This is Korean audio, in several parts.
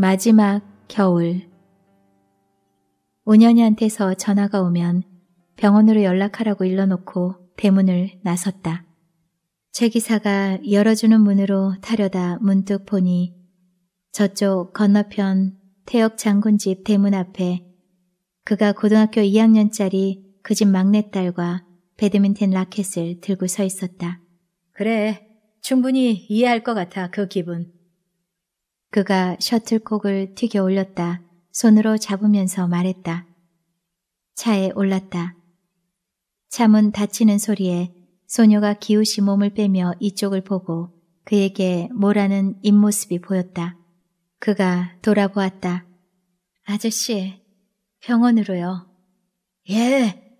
마지막 겨울 5년이한테서 전화가 오면 병원으로 연락하라고 일러놓고 대문을 나섰다. 최 기사가 열어주는 문으로 타려다 문득 보니 저쪽 건너편 태역 장군집 대문 앞에 그가 고등학교 2학년짜리 그 집 막내딸과 배드민턴 라켓을 들고 서 있었다. 그래, 충분히 이해할 것 같아, 그 기분. 그가 셔틀콕을 튀겨 올렸다. 손으로 잡으면서 말했다. 차에 올랐다. 차문 닫히는 소리에 소녀가 기웃이 몸을 빼며 이쪽을 보고 그에게 뭐라는 입모습이 보였다. 그가 돌아보았다. 아저씨, 병원으로요. 예!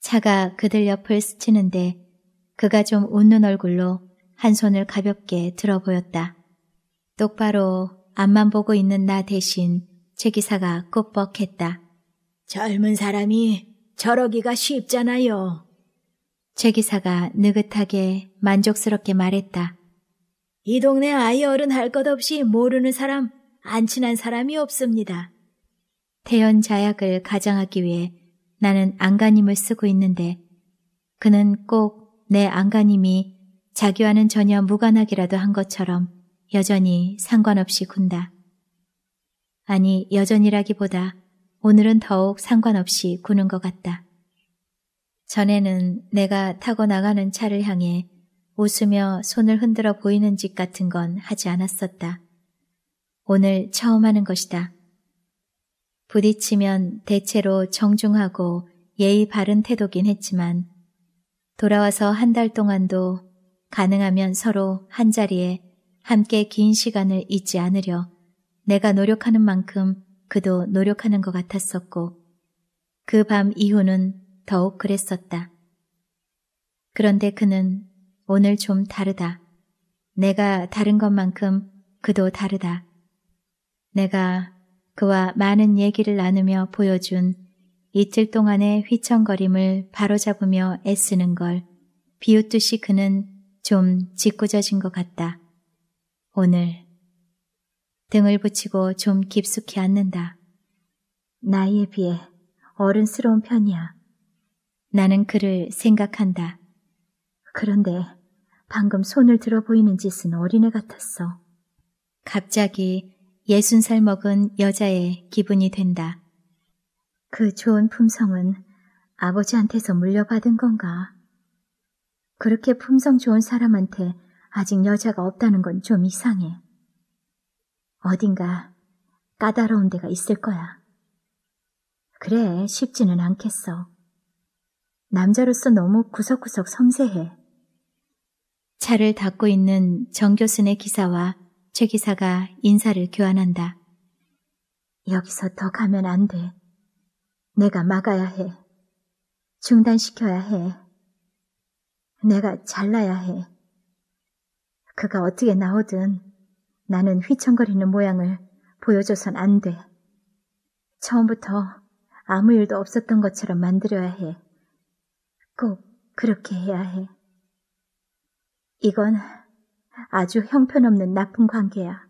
차가 그들 옆을 스치는데 그가 좀 웃는 얼굴로 한 손을 가볍게 들어 보였다. 똑바로 앞만 보고 있는 나 대신 제 기사가 꾸벅했다. 젊은 사람이 저러기가 쉽잖아요. 제 기사가 느긋하게 만족스럽게 말했다. 이 동네 아이 어른 할 것 없이 모르는 사람, 안 친한 사람이 없습니다. 태연 자약을 가장하기 위해 나는 안간힘을 쓰고 있는데 그는 꼭 내 안간힘이 자기와는 전혀 무관하기라도 한 것처럼 여전히 상관없이 군다. 아니, 여전이라기보다 오늘은 더욱 상관없이 구는 것 같다. 전에는 내가 타고 나가는 차를 향해 웃으며 손을 흔들어 보이는 짓 같은 건 하지 않았었다. 오늘 처음 하는 것이다. 부딪히면 대체로 정중하고 예의 바른 태도긴 했지만 돌아와서 한 달 동안도 가능하면 서로 한자리에 함께 긴 시간을 잊지 않으려 내가 노력하는 만큼 그도 노력하는 것 같았었고 그 밤 이후는 더욱 그랬었다. 그런데 그는 오늘 좀 다르다. 내가 다른 것만큼 그도 다르다. 내가 그와 많은 얘기를 나누며 보여준 이틀 동안의 휘청거림을 바로잡으며 애쓰는 걸 비웃듯이 그는 좀 짓궂어진 것 같다. 오늘 등을 붙이고 좀 깊숙이 앉는다. 나이에 비해 어른스러운 편이야. 나는 그를 생각한다. 그런데 방금 손을 들어 보이는 짓은 어린애 같았어. 갑자기 예순 살 먹은 여자의 기분이 된다. 그 좋은 품성은 아버지한테서 물려받은 건가? 그렇게 품성 좋은 사람한테 아직 여자가 없다는 건 좀 이상해. 어딘가 까다로운 데가 있을 거야. 그래, 쉽지는 않겠어. 남자로서 너무 구석구석 섬세해. 차를 닦고 있는 정 교수네 기사와 최 기사가 인사를 교환한다. 여기서 더 가면 안 돼. 내가 막아야 해. 중단시켜야 해. 내가 잘라야 해. 그가 어떻게 나오든 나는 휘청거리는 모양을 보여줘선 안 돼. 처음부터 아무 일도 없었던 것처럼 만들어야 해. 꼭 그렇게 해야 해. 이건 아주 형편없는 나쁜 관계야.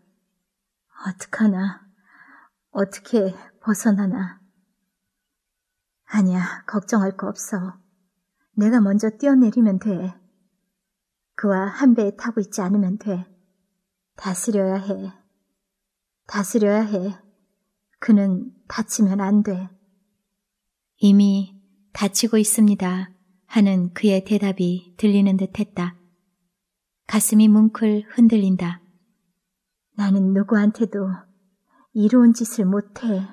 어떡하나. 어떻게 벗어나나. 아니야, 걱정할 거 없어. 내가 먼저 뛰어내리면 돼. 그와 한 배에 타고 있지 않으면 돼. 다스려야 해. 다스려야 해. 그는 다치면 안 돼. 이미 다치고 있습니다. 하는 그의 대답이 들리는 듯 했다. 가슴이 뭉클 흔들린다. 나는 누구한테도 이로운 짓을 못해.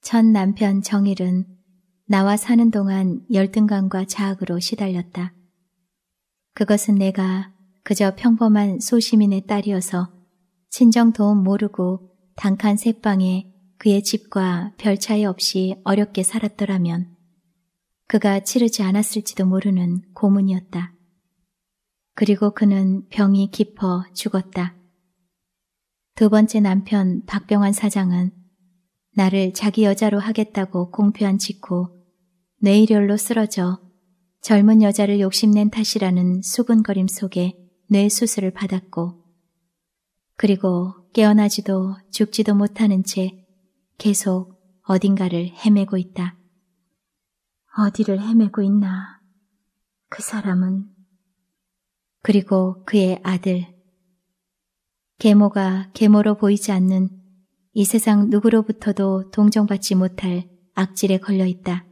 전 남편 정일은 나와 사는 동안 열등감과 자학으로 시달렸다. 그것은 내가 그저 평범한 소시민의 딸이어서 친정 도움 모르고 단칸 새방에 그의 집과 별 차이 없이 어렵게 살았더라면 그가 치르지 않았을지도 모르는 고문이었다. 그리고 그는 병이 깊어 죽었다. 두 번째 남편 박병환 사장은 나를 자기 여자로 하겠다고 공표한 직후 뇌일혈로 쓰러져 젊은 여자를 욕심낸 탓이라는 수근거림 속에 뇌수술을 받았고 그리고 깨어나지도 죽지도 못하는 채 계속 어딘가를 헤매고 있다. 어디를 헤매고 있나? 그 사람은 그리고 그의 아들 계모가 계모로 보이지 않는 이 세상 누구로부터도 동정받지 못할 악질에 걸려 있다.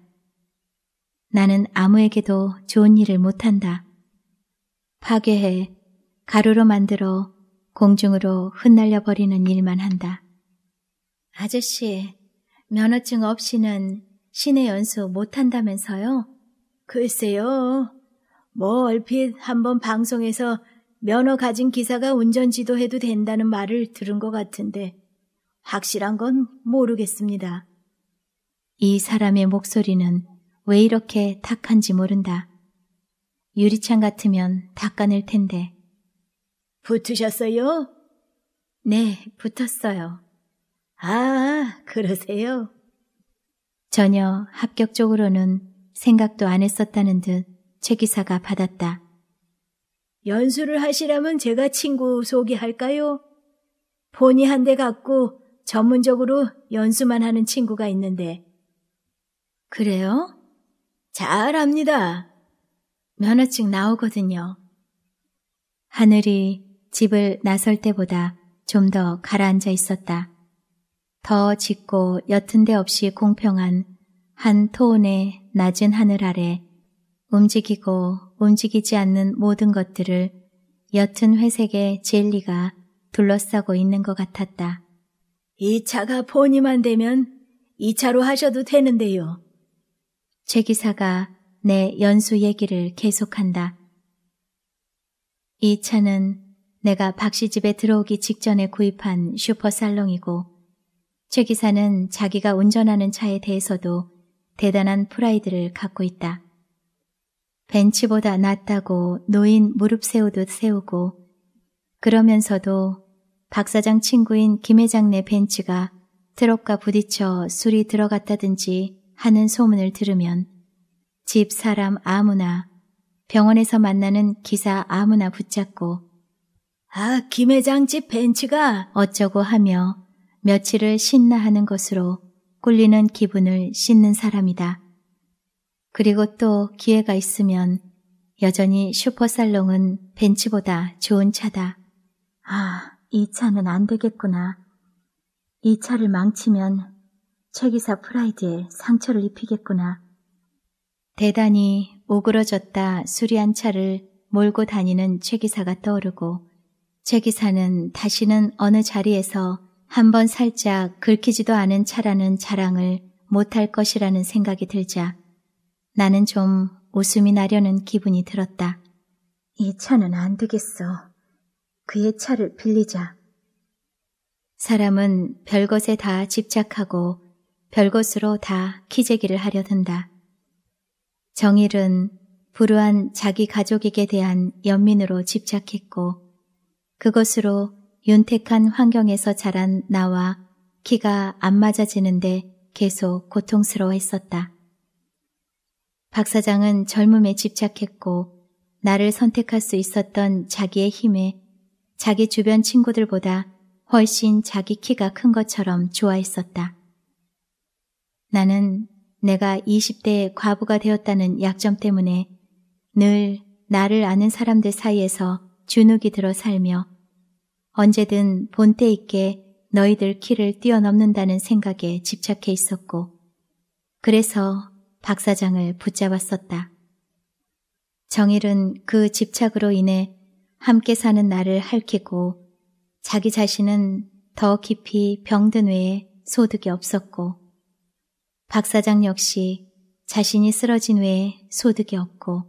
나는 아무에게도 좋은 일을 못한다. 파괴해 가루로 만들어 공중으로 흩날려 버리는 일만 한다. 아저씨, 면허증 없이는 시내 연수 못한다면서요? 글쎄요. 뭐 얼핏 한번 방송에서 면허 가진 기사가 운전지도 해도 된다는 말을 들은 것 같은데 확실한 건 모르겠습니다. 이 사람의 목소리는 왜 이렇게 탁한지 모른다. 유리창 같으면 닦아낼 텐데. 붙으셨어요? 네, 붙었어요. 아, 그러세요? 전혀 합격적으로는 생각도 안 했었다는 듯최 기사가 받았다. 연수를 하시라면 제가 친구 소개할까요? 본의한 대 갖고 전문적으로 연수만 하는 친구가 있는데. 그래요? 잘 압니다. 면허증 나오거든요. 하늘이 집을 나설 때보다 좀 더 가라앉아 있었다. 더 짙고 옅은 데 없이 공평한 한 토온의 낮은 하늘 아래 움직이고 움직이지 않는 모든 것들을 옅은 회색의 젤리가 둘러싸고 있는 것 같았다. 이 차가 본이만 되면 이 차로 하셔도 되는데요. 최 기사가 내 연수 얘기를 계속한다. 이 차는 내가 박씨 집에 들어오기 직전에 구입한 슈퍼살롱이고 최 기사는 자기가 운전하는 차에 대해서도 대단한 프라이드를 갖고 있다. 벤치보다 낫다고 노인 무릎 세우듯 세우고 그러면서도 박 사장 친구인 김 회장 네벤치가 트럭과 부딪혀 술이 들어갔다든지 하는 소문을 들으면 집 사람 아무나 병원에서 만나는 기사 아무나 붙잡고 아, 김 회장 집 벤츠가 어쩌고 하며 며칠을 신나하는 것으로 꿀리는 기분을 씻는 사람이다. 그리고 또 기회가 있으면 여전히 슈퍼살롱은 벤츠보다 좋은 차다. 아, 이 차는 안 되겠구나. 이 차를 망치면 최기사 프라이드에 상처를 입히겠구나. 대단히 오그러졌다 수리한 차를 몰고 다니는 최기사가 떠오르고 최기사는 다시는 어느 자리에서 한 번 살짝 긁히지도 않은 차라는 자랑을 못할 것이라는 생각이 들자 나는 좀 웃음이 나려는 기분이 들었다. 이 차는 안 되겠어. 그의 차를 빌리자. 사람은 별것에 다 집착하고 별것으로 다 키재기를 하려 든다. 정일은 불우한 자기 가족에게 대한 연민으로 집착했고 그것으로 윤택한 환경에서 자란 나와 키가 안 맞아지는데 계속 고통스러워했었다. 박 사장은 젊음에 집착했고 나를 선택할 수 있었던 자기의 힘에 자기 주변 친구들보다 훨씬 자기 키가 큰 것처럼 좋아했었다. 나는 내가 20대의 과부가 되었다는 약점 때문에 늘 나를 아는 사람들 사이에서 주눅이 들어 살며 언제든 본때 있게 너희들 키를 뛰어넘는다는 생각에 집착해 있었고 그래서 박 사장을 붙잡았었다. 정일은 그 집착으로 인해 함께 사는 나를 핥히고 자기 자신은 더 깊이 병든 외에 소득이 없었고 박 사장 역시 자신이 쓰러진 외에 소득이 없고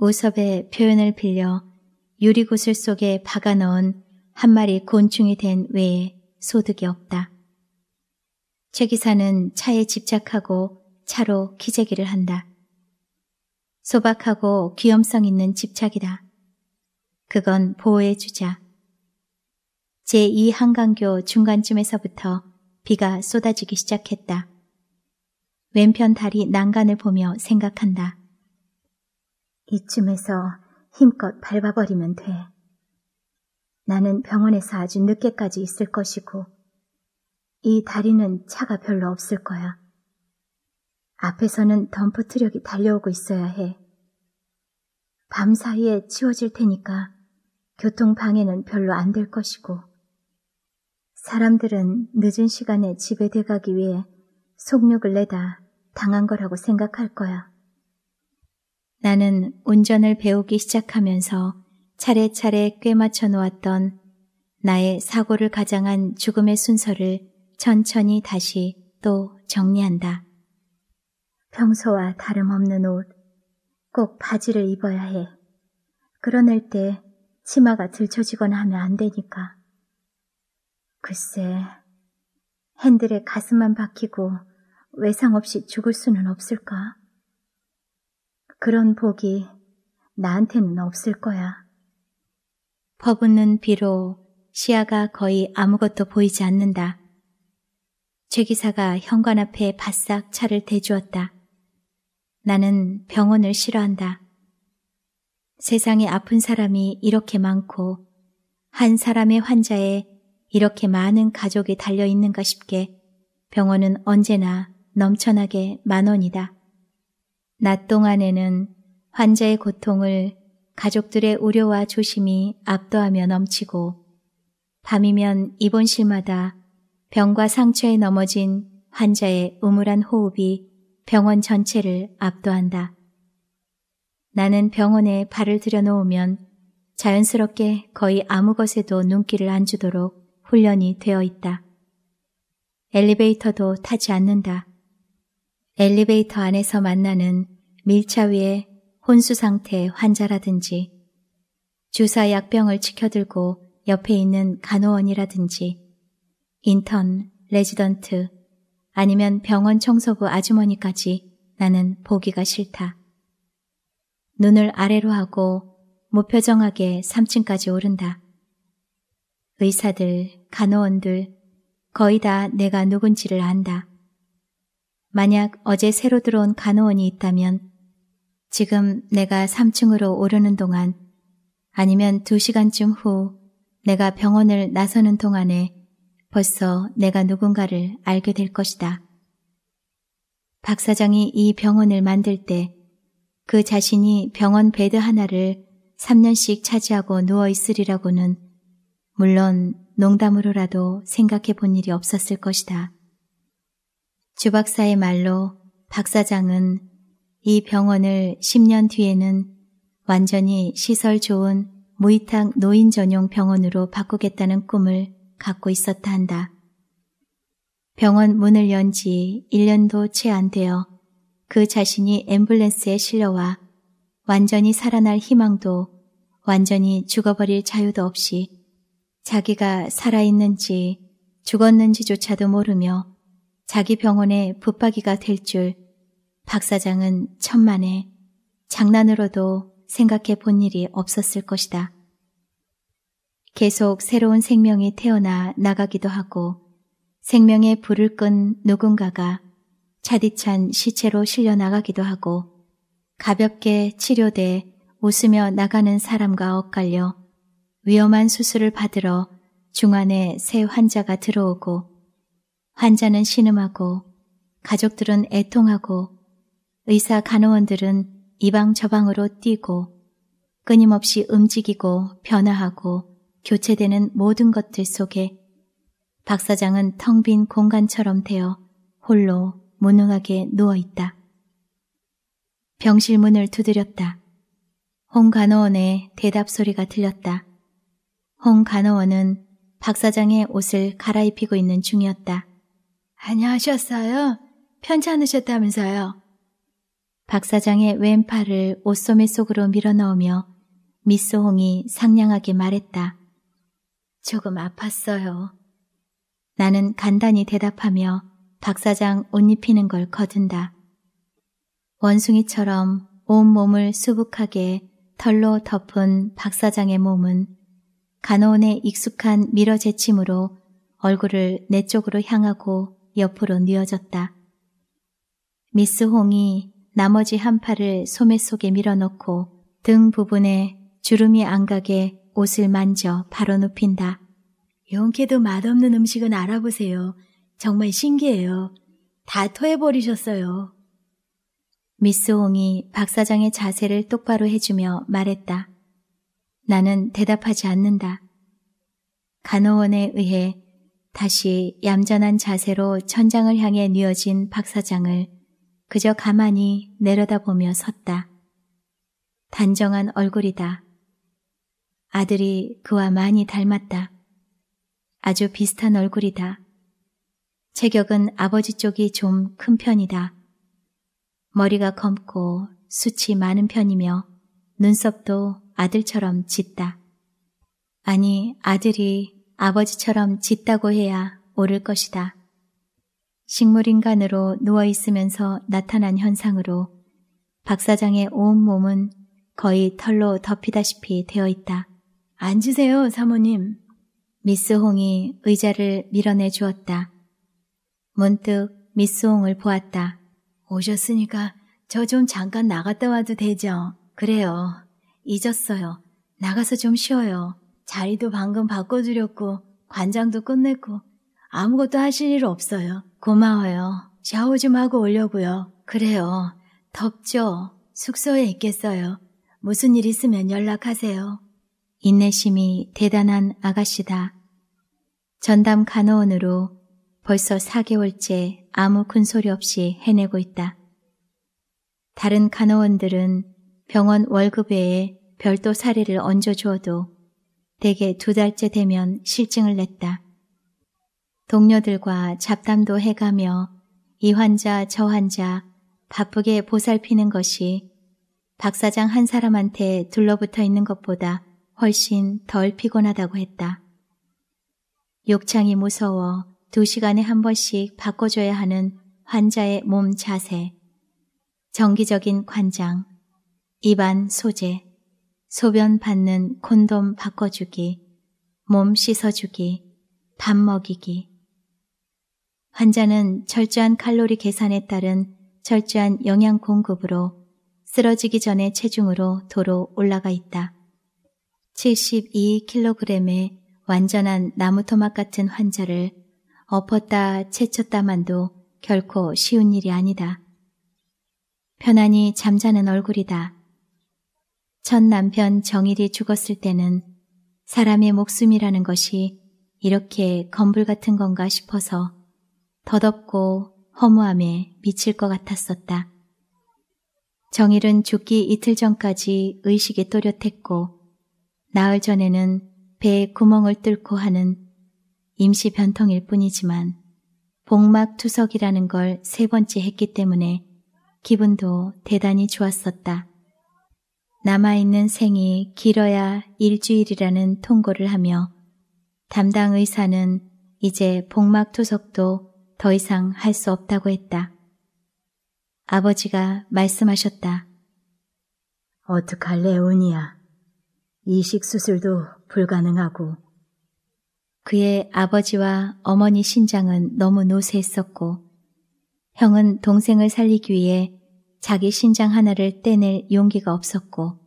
나우섭의 표현을 빌려 유리구슬 속에 박아 넣은 한 마리 곤충이 된 외에 소득이 없다. 최 기사는 차에 집착하고 차로 기재기를 한다. 소박하고 귀염성 있는 집착이다. 그건 보호해주자. 제2한강교 중간쯤에서부터 비가 쏟아지기 시작했다. 왼편 다리 난간을 보며 생각한다. 이쯤에서 힘껏 밟아버리면 돼. 나는 병원에서 아주 늦게까지 있을 것이고, 이 다리는 차가 별로 없을 거야. 앞에서는 덤프 트럭이 달려오고 있어야 해. 밤 사이에 치워질 테니까 교통 방해는 별로 안 될 것이고, 사람들은 늦은 시간에 집에 돼가기 위해 속욕을 내다 당한 거라고 생각할 거야. 나는 운전을 배우기 시작하면서 차례차례 꿰맞춰 놓았던 나의 사고를 가장한 죽음의 순서를 천천히 다시 또 정리한다. 평소와 다름없는 옷, 꼭 바지를 입어야 해. 그러낼 때 치마가 들춰지거나 하면 안 되니까. 글쎄, 핸들의 가슴만 박히고 외상 없이 죽을 수는 없을까? 그런 복이 나한테는 없을 거야. 퍼붓는 비로 시야가 거의 아무것도 보이지 않는다. 최기사가 현관 앞에 바싹 차를 대주었다. 나는 병원을 싫어한다. 세상에 아픈 사람이 이렇게 많고 한 사람의 환자에 이렇게 많은 가족이 달려있는가 싶게 병원은 언제나 넘쳐나게 만원이다. 낮 동안에는 환자의 고통을 가족들의 우려와 조심이 압도하며 넘치고 밤이면 입원실마다 병과 상처에 넘어진 환자의 우물한 호흡이 병원 전체를 압도한다. 나는 병원에 발을 들여놓으면 자연스럽게 거의 아무 것에도 눈길을 안 주도록 훈련이 되어 있다. 엘리베이터도 타지 않는다. 엘리베이터 안에서 만나는 밀차위에 혼수 상태 환자라든지 주사 약병을 지켜들고 옆에 있는 간호원이라든지 인턴, 레지던트 아니면 병원 청소부 아주머니까지 나는 보기가 싫다. 눈을 아래로 하고 무표정하게 3층까지 오른다. 의사들, 간호원들, 거의 다 내가 누군지를 안다. 만약 어제 새로 들어온 간호원이 있다면 지금 내가 3층으로 오르는 동안 아니면 2시간쯤 후 내가 병원을 나서는 동안에 벌써 내가 누군가를 알게 될 것이다. 박 사장이 이 병원을 만들 때 그 자신이 병원 베드 하나를 3년씩 차지하고 누워 있으리라고는 물론 농담으로라도 생각해 본 일이 없었을 것이다. 주 박사의 말로 박 사장은 이 병원을 10년 뒤에는 완전히 시설 좋은 무이탕 노인 전용 병원으로 바꾸겠다는 꿈을 갖고 있었다 한다. 병원 문을 연 지 1년도 채 안 되어 그 자신이 앰뷸런스에 실려와 완전히 살아날 희망도 완전히 죽어버릴 자유도 없이 자기가 살아있는지 죽었는지조차도 모르며 자기 병원에 붙박이가 될 줄 박사장은 천만에 장난으로도 생각해 본 일이 없었을 것이다. 계속 새로운 생명이 태어나 나가기도 하고 생명의 불을 끈 누군가가 차디찬 시체로 실려 나가기도 하고 가볍게 치료돼 웃으며 나가는 사람과 엇갈려 위험한 수술을 받으러 중안에새 환자가 들어오고 환자는 신음하고 가족들은 애통하고 의사 간호원들은 이방저방으로 뛰고 끊임없이 움직이고 변화하고 교체되는 모든 것들 속에 박 사장은 텅 빈 공간처럼 되어 홀로 무능하게 누워있다. 병실 문을 두드렸다. 홍 간호원의 대답 소리가 들렸다. 홍 간호원은 박 사장의 옷을 갈아입히고 있는 중이었다. 안녕하셨어요? 편찮으셨다면서요? 박 사장의 왼팔을 옷소매 속으로 밀어넣으며 미소홍이 상냥하게 말했다. 조금 아팠어요. 나는 간단히 대답하며 박 사장 옷 입히는 걸 거둔다. 원숭이처럼 온몸을 수북하게 털로 덮은 박 사장의 몸은 간호원의 익숙한 밀어제침으로 얼굴을 내 쪽으로 향하고 옆으로 뉘어졌다. 미스 홍이 나머지 한 팔을 소매 속에 밀어넣고 등 부분에 주름이 안 가게 옷을 만져 바로 눕힌다. 용케도 맛없는 음식은 알아보세요. 정말 신기해요. 다 토해버리셨어요. 미스 홍이 박 사장의 자세를 똑바로 해주며 말했다. 나는 대답하지 않는다. 간호원에 의해 다시 얌전한 자세로 천장을 향해 뉘어진 박 사장을 그저 가만히 내려다보며 섰다. 단정한 얼굴이다. 아들이 그와 많이 닮았다. 아주 비슷한 얼굴이다. 체격은 아버지 쪽이 좀 큰 편이다. 머리가 검고 숱이 많은 편이며 눈썹도 아들처럼 짓다. 아니, 아들이 아버지처럼 짓다고 해야 오를 것이다. 식물인간으로 누워있으면서 나타난 현상으로 박 사장의 온 몸은 거의 털로 덮이다시피 되어 있다. 앉으세요, 사모님. 미스 홍이 의자를 밀어내 주었다. 문득 미스 홍을 보았다. 오셨으니까 저 좀 잠깐 나갔다 와도 되죠? 그래요. 잊었어요. 나가서 좀 쉬어요. 자리도 방금 바꿔주렸고 관장도 끝냈고 아무것도 하실 일 없어요. 고마워요. 샤워 좀 하고 오려고요. 그래요. 덥죠? 숙소에 있겠어요. 무슨 일 있으면 연락하세요. 인내심이 대단한 아가씨다. 전담 간호원으로 벌써 4개월째 아무 큰소리 없이 해내고 있다. 다른 간호원들은 병원 월급 외에 별도 사례를 얹어주어도 대개 두 달째 되면 실증을 냈다. 동료들과 잡담도 해가며 이 환자 저 환자 바쁘게 보살피는 것이 박사장 한 사람한테 둘러붙어 있는 것보다 훨씬 덜 피곤하다고 했다. 욕창이 무서워 두 시간에 한 번씩 바꿔줘야 하는 환자의 몸 자세, 정기적인 관장, 입안 소재, 소변 받는 콘돔 바꿔주기, 몸 씻어주기, 밥 먹이기. 환자는 철저한 칼로리 계산에 따른 철저한 영양 공급으로 쓰러지기 전에 체중으로 도로 올라가 있다. 72kg의 완전한 나무토막 같은 환자를 엎었다 채쳤다만도 결코 쉬운 일이 아니다. 편안히 잠자는 얼굴이다. 첫 남편 정일이 죽었을 때는 사람의 목숨이라는 것이 이렇게 건불 같은 건가 싶어서 더덥고 허무함에 미칠 것 같았었다. 정일은 죽기 이틀 전까지 의식이 또렷했고 나흘 전에는 배에 구멍을 뚫고 하는 임시 변통일 뿐이지만 복막 투석이라는 걸 세 번째 했기 때문에 기분도 대단히 좋았었다. 남아있는 생이 길어야 일주일이라는 통고를 하며 담당 의사는 이제 복막 투석도 더 이상 할 수 없다고 했다. 아버지가 말씀하셨다. 어떡할래, 오니야. 이식 수술도 불가능하고. 그의 아버지와 어머니 신장은 너무 노쇠했었고, 형은 동생을 살리기 위해 자기 신장 하나를 떼낼 용기가 없었고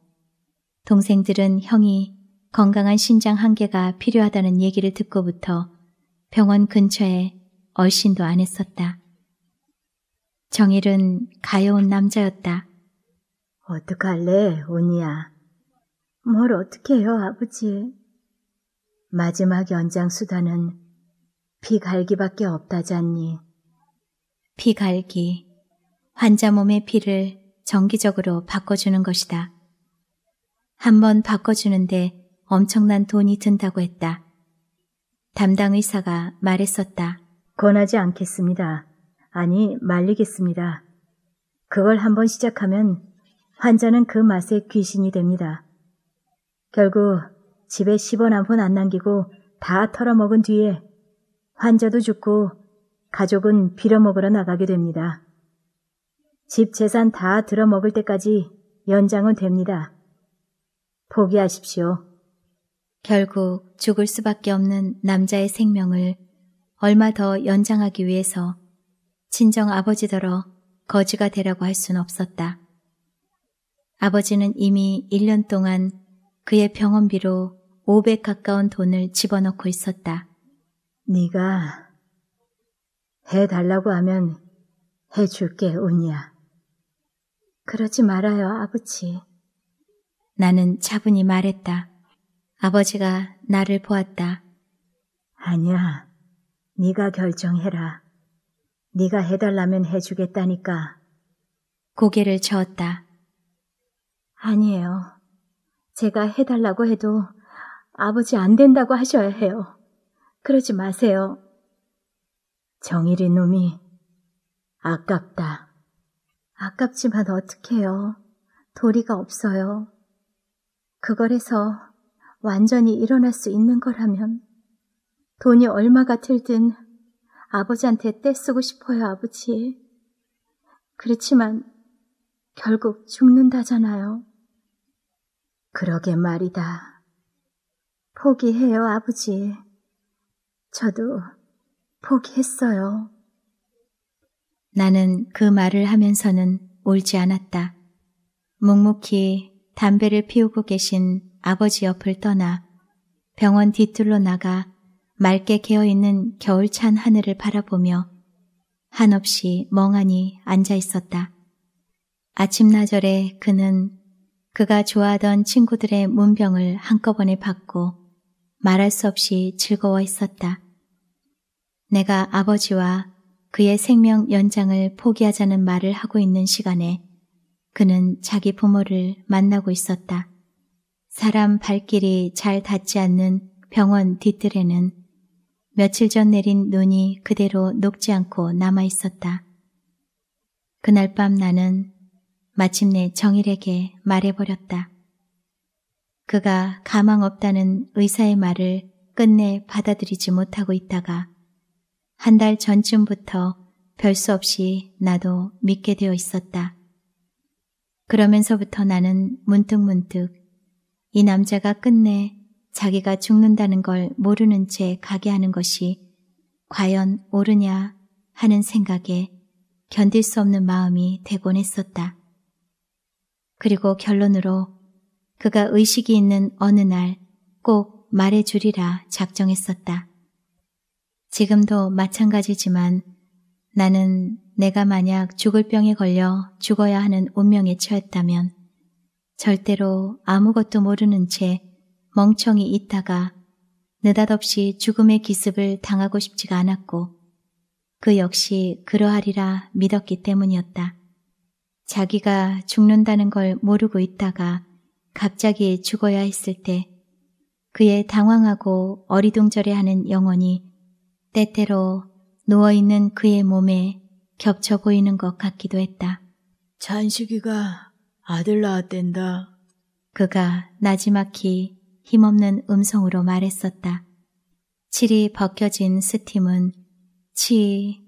동생들은 형이 건강한 신장 한 개가 필요하다는 얘기를 듣고부터 병원 근처에 얼씬도 안 했었다. 정일은 가여운 남자였다. 어떡할래, 오니야. 뭘어떻게해요 아버지. 마지막 연장 수단은 비갈기밖에 없다잖니. 비갈기. 환자 몸의 피를 정기적으로 바꿔주는 것이다. 한 번 바꿔주는데 엄청난 돈이 든다고 했다. 담당 의사가 말했었다. 권하지 않겠습니다. 아니, 말리겠습니다. 그걸 한번 시작하면 환자는 그맛의 귀신이 됩니다. 결국 집에 10원 한 푼 안 남기고 다 털어먹은 뒤에 환자도 죽고 가족은 빌어먹으러 나가게 됩니다. 집 재산 다 들어먹을 때까지 연장은 됩니다. 포기하십시오. 결국 죽을 수밖에 없는 남자의 생명을 얼마 더 연장하기 위해서 친정 아버지더러 거지가 되라고 할 순 없었다. 아버지는 이미 1년 동안 그의 병원비로 500 가까운 돈을 집어넣고 있었다. 네가 해달라고 하면 해줄게, 운이야. 그러지 말아요, 아버지. 나는 차분히 말했다. 아버지가 나를 보았다. 아니야. 네가 결정해라. 네가 해달라면 해주겠다니까. 고개를 저었다. 아니에요. 제가 해달라고 해도 아버지 안 된다고 하셔야 해요. 그러지 마세요. 정일이 놈이 아깝다. 아깝지만 어떡해요. 도리가 없어요. 그걸 해서 완전히 일어날 수 있는 거라면 돈이 얼마가 들든 아버지한테 떼쓰고 싶어요, 아버지. 그렇지만 결국 죽는다잖아요. 그러게 말이다. 포기해요, 아버지. 저도 포기했어요. 나는 그 말을 하면서는 울지 않았다. 묵묵히 담배를 피우고 계신 아버지 옆을 떠나 병원 뒤뜰로 나가 맑게 개어있는 겨울찬 하늘을 바라보며 한없이 멍하니 앉아 있었다. 아침나절에 그는 그가 좋아하던 친구들의 문병을 한꺼번에 받고 말할 수 없이 즐거워 했었다. 내가 아버지와 그의 생명 연장을 포기하자는 말을 하고 있는 시간에 그는 자기 부모를 만나고 있었다. 사람 발길이 잘 닿지 않는 병원 뒤뜰에는 며칠 전 내린 눈이 그대로 녹지 않고 남아 있었다. 그날 밤 나는 마침내 정일에게 말해버렸다. 그가 가망 없다는 의사의 말을 끝내 받아들이지 못하고 있다가 한달 전쯤부터 별 수 없이 나도 믿게 되어 있었다. 그러면서부터 나는 문득문득 이 남자가 끝내 자기가 죽는다는 걸 모르는 채 가게 하는 것이 과연 옳으냐 하는 생각에 견딜 수 없는 마음이 되곤 했었다. 그리고 결론으로 그가 의식이 있는 어느 날 꼭 말해주리라 작정했었다. 지금도 마찬가지지만 나는 내가 만약 죽을 병에 걸려 죽어야 하는 운명에 처했다면 절대로 아무것도 모르는 채 멍청이 있다가 느닷없이 죽음의 기습을 당하고 싶지가 않았고 그 역시 그러하리라 믿었기 때문이었다. 자기가 죽는다는 걸 모르고 있다가 갑자기 죽어야 했을 때 그의 당황하고 어리둥절해하는 영혼이 때때로 누워있는 그의 몸에 겹쳐 보이는 것 같기도 했다. 잔식이가 아들 낳았댄다. 그가 나지막히 힘없는 음성으로 말했었다. 칠이 벗겨진 스팀은 치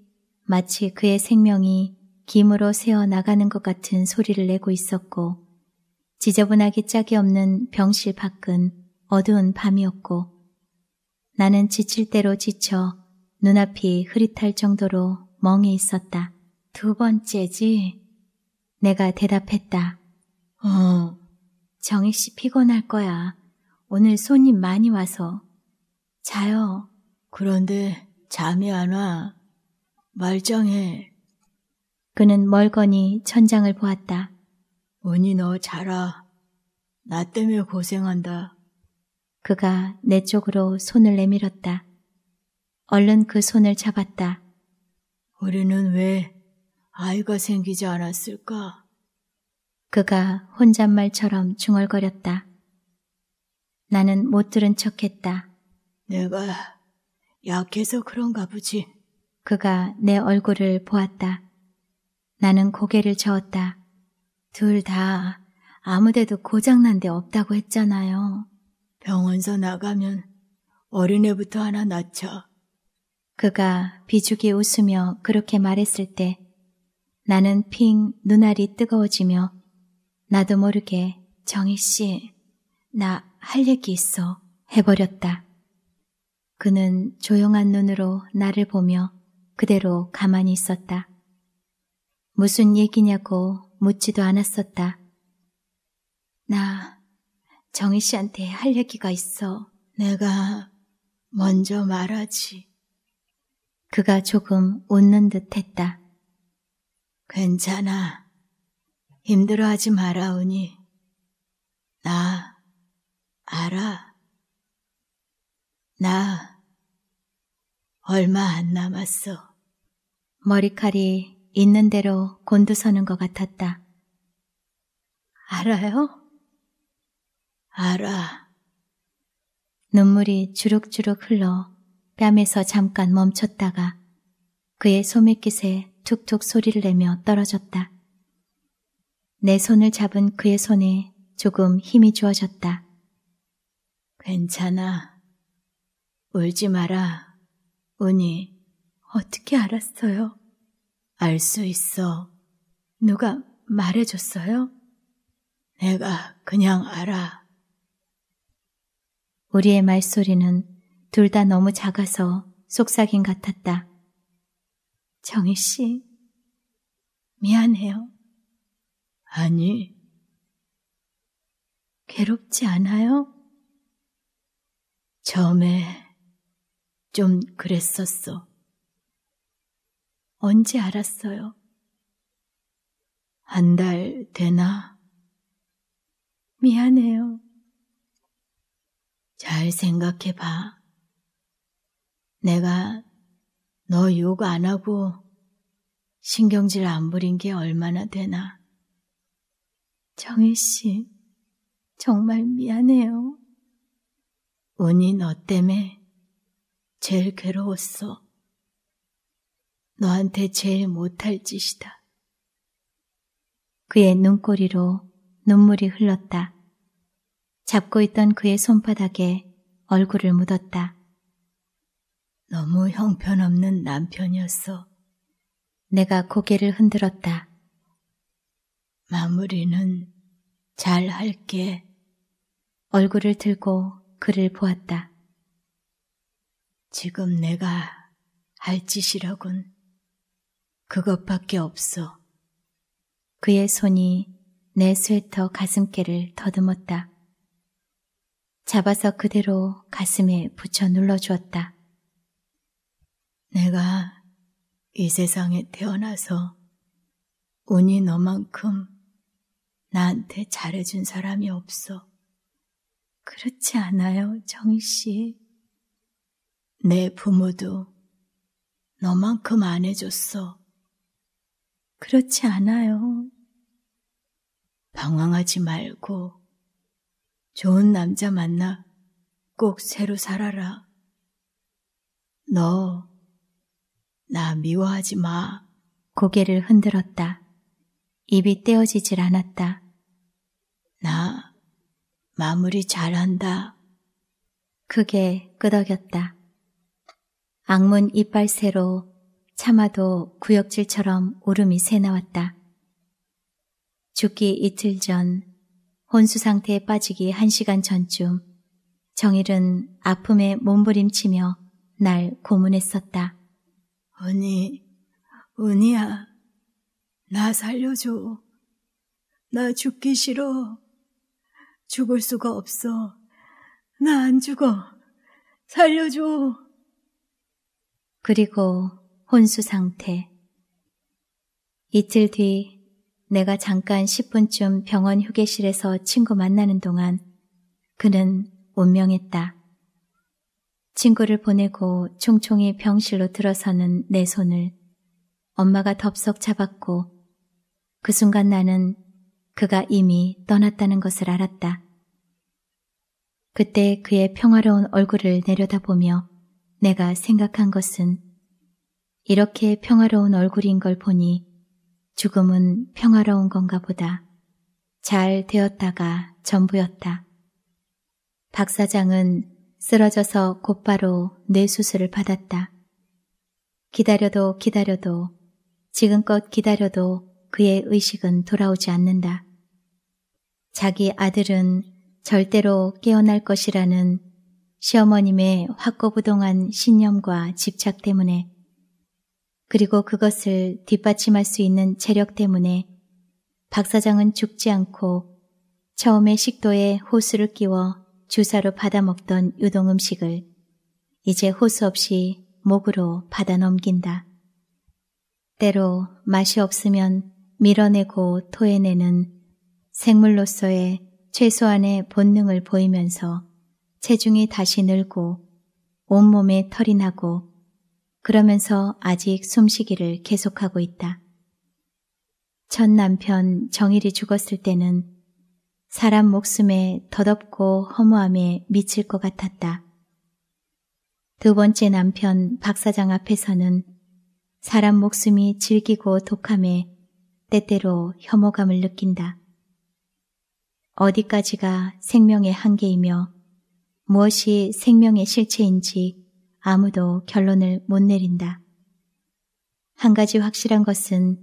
마치 그의 생명이 김으로 새어 나가는 것 같은 소리를 내고 있었고 지저분하기 짝이 없는 병실 밖은 어두운 밤이었고 나는 지칠 대로 지쳐 눈앞이 흐릿할 정도로 멍해 있었다. 두 번째지? 내가 대답했다. 어. 정익 씨 피곤할 거야. 오늘 손님 많이 와서. 자요. 그런데 잠이 안 와. 말짱해. 그는 멀거니 천장을 보았다. 언니 너 자라. 나 때문에 고생한다. 그가 내 쪽으로 손을 내밀었다. 얼른 그 손을 잡았다. 우리는 왜 아이가 생기지 않았을까? 그가 혼잣말처럼 중얼거렸다. 나는 못 들은 척했다. 내가 약해서 그런가 보지. 그가 내 얼굴을 보았다. 나는 고개를 저었다. 둘 다 아무데도 고장난 데 없다고 했잖아요. 병원서 나가면 어린애부터 하나 낳자. 그가 비죽이 웃으며 그렇게 말했을 때 나는 핑 눈알이 뜨거워지며 나도 모르게 정희 씨, 나 할 얘기 있어 해버렸다. 그는 조용한 눈으로 나를 보며 그대로 가만히 있었다. 무슨 얘기냐고 묻지도 않았었다. 나 정희 씨한테 할 얘기가 있어. 내가 먼저 말하지. 그가 조금 웃는 듯 했다. 괜찮아. 힘들어하지 마라, 오니. 나, 알아. 나, 얼마 안 남았어. 머리칼이 있는 대로 곤두서는 것 같았다. 알아요? 알아. 눈물이 주룩주룩 흘러 뺨에서 잠깐 멈췄다가 그의 소매깃에 툭툭 소리를 내며 떨어졌다. 내 손을 잡은 그의 손에 조금 힘이 주어졌다. 괜찮아. 울지 마라. 운이 어떻게 알았어요? 알 수 있어. 누가 말해줬어요? 내가 그냥 알아. 우리의 말소리는 둘다 너무 작아서 속삭임 같았다. 정희 씨, 미안해요. 아니. 괴롭지 않아요? 처음에 좀 그랬었어. 언제 알았어요? 한 달 되나? 미안해요. 잘 생각해봐. 내가 너 욕 안 하고 신경질 안 부린 게 얼마나 되나. 정희 씨, 정말 미안해요. 운이 너 때문에 제일 괴로웠어. 너한테 제일 못할 짓이다. 그의 눈꼬리로 눈물이 흘렀다. 잡고 있던 그의 손바닥에 얼굴을 묻었다. 너무 형편없는 남편이었어. 내가 고개를 흔들었다. 마무리는 잘 할게. 얼굴을 들고 그를 보았다. 지금 내가 할 짓이라곤 그것밖에 없어. 그의 손이 내 스웨터 가슴께를 더듬었다. 잡아서 그대로 가슴에 붙여 눌러주었다. 내가 이 세상에 태어나서 운이 너만큼 나한테 잘해준 사람이 없어. 그렇지 않아요, 정희씨? 내 부모도 너만큼 안 해줬어. 그렇지 않아요. 방황하지 말고 좋은 남자 만나 꼭 새로 살아라. 너나 미워하지 마. 고개를 흔들었다. 입이 떼어지질 않았다. 나 마무리 잘한다. 크게 끄덕였다. 악문 이빨새로 참아도 구역질처럼 울음이 새나왔다. 죽기 이틀 전 혼수 상태에 빠지기 한 시간 전쯤 정일은 아픔에 몸부림치며 날 고문했었다. 언니, 은희야, 나 살려줘. 나 죽기 싫어. 죽을 수가 없어. 나 안 죽어. 살려줘. 그리고 혼수 상태. 이틀 뒤 내가 잠깐 10분쯤 병원 휴게실에서 친구 만나는 동안 그는 운명했다. 친구를 보내고 총총히 병실로 들어서는 내 손을 엄마가 덥석 잡았고 그 순간 나는 그가 이미 떠났다는 것을 알았다. 그때 그의 평화로운 얼굴을 내려다보며 내가 생각한 것은 이렇게 평화로운 얼굴인 걸 보니 죽음은 평화로운 건가 보다. 잘 되었다가 전부였다. 박 사장은 쓰러져서 곧바로 뇌수술을 받았다. 기다려도 기다려도 지금껏 기다려도 그의 의식은 돌아오지 않는다. 자기 아들은 절대로 깨어날 것이라는 시어머님의 확고부동한 신념과 집착 때문에 그리고 그것을 뒷받침할 수 있는 체력 때문에 박 사장은 죽지 않고 처음에 식도에 호수를 끼워 주사로 받아먹던 유동 음식을 이제 호수 없이 목으로 받아 넘긴다. 때로 맛이 없으면 밀어내고 토해내는 생물로서의 최소한의 본능을 보이면서 체중이 다시 늘고 온몸에 털이 나고 그러면서 아직 숨쉬기를 계속하고 있다. 전 남편 정일이 죽었을 때는 사람 목숨에 덧없고 허무함에 미칠 것 같았다. 두 번째 남편 박 사장 앞에서는 사람 목숨이 질기고 독함에 때때로 혐오감을 느낀다. 어디까지가 생명의 한계이며 무엇이 생명의 실체인지 아무도 결론을 못 내린다. 한 가지 확실한 것은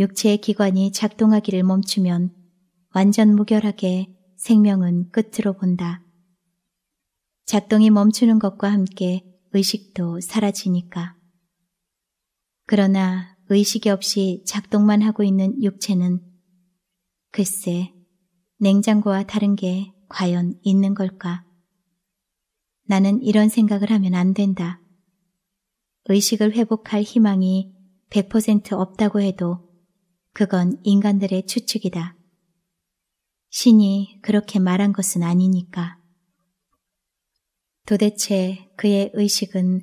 육체의 기관이 작동하기를 멈추면 완전 무결하게 생명은 끝으로 본다. 작동이 멈추는 것과 함께 의식도 사라지니까. 그러나 의식이 없이 작동만 하고 있는 육체는 글쎄 냉장고와 다른 게 과연 있는 걸까? 나는 이런 생각을 하면 안 된다. 의식을 회복할 희망이 100% 없다고 해도 그건 인간들의 추측이다. 신이 그렇게 말한 것은 아니니까. 도대체 그의 의식은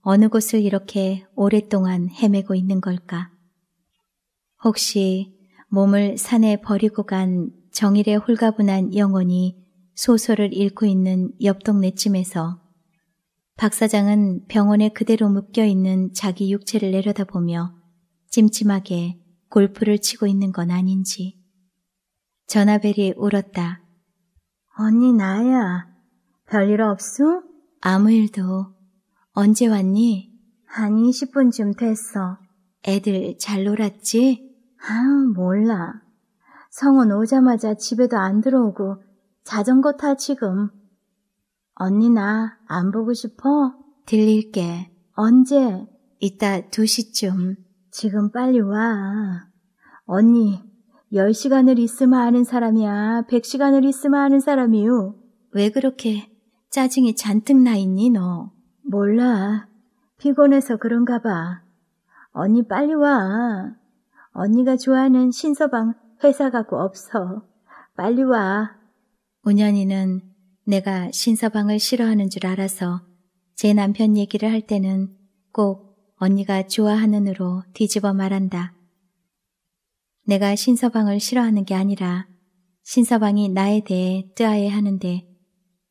어느 곳을 이렇게 오랫동안 헤매고 있는 걸까? 혹시 몸을 산에 버리고 간 정일의 홀가분한 영혼이 소설을 읽고 있는 옆 동네쯤에서 박 사장은 병원에 그대로 묶여 있는 자기 육체를 내려다보며 찜찜하게 골프를 치고 있는 건 아닌지. 전화벨이 울었다. 언니 나야. 별일 없소? 아무 일도. 언제 왔니? 한 20분쯤 됐어. 애들 잘 놀았지? 아, 몰라. 성은 오자마자 집에도 안 들어오고 자전거 타 지금. 언니 나 안 보고 싶어? 들릴게. 언제? 이따 2시쯤. 지금 빨리 와. 언니 10시간을 있으면 하는 사람이야. 100시간을 있으면 하는 사람이요. 왜 그렇게 짜증이 잔뜩 나 있니 너? 몰라. 피곤해서 그런가 봐. 언니 빨리 와. 언니가 좋아하는 신서방 회사 가고 없어. 빨리 와. 운현이는 내가 신서방을 싫어하는 줄 알아서 제 남편 얘기를 할 때는 꼭 언니가 좋아하는으로 뒤집어 말한다. 내가 신서방을 싫어하는 게 아니라 신서방이 나에 대해 뜨아해 하는데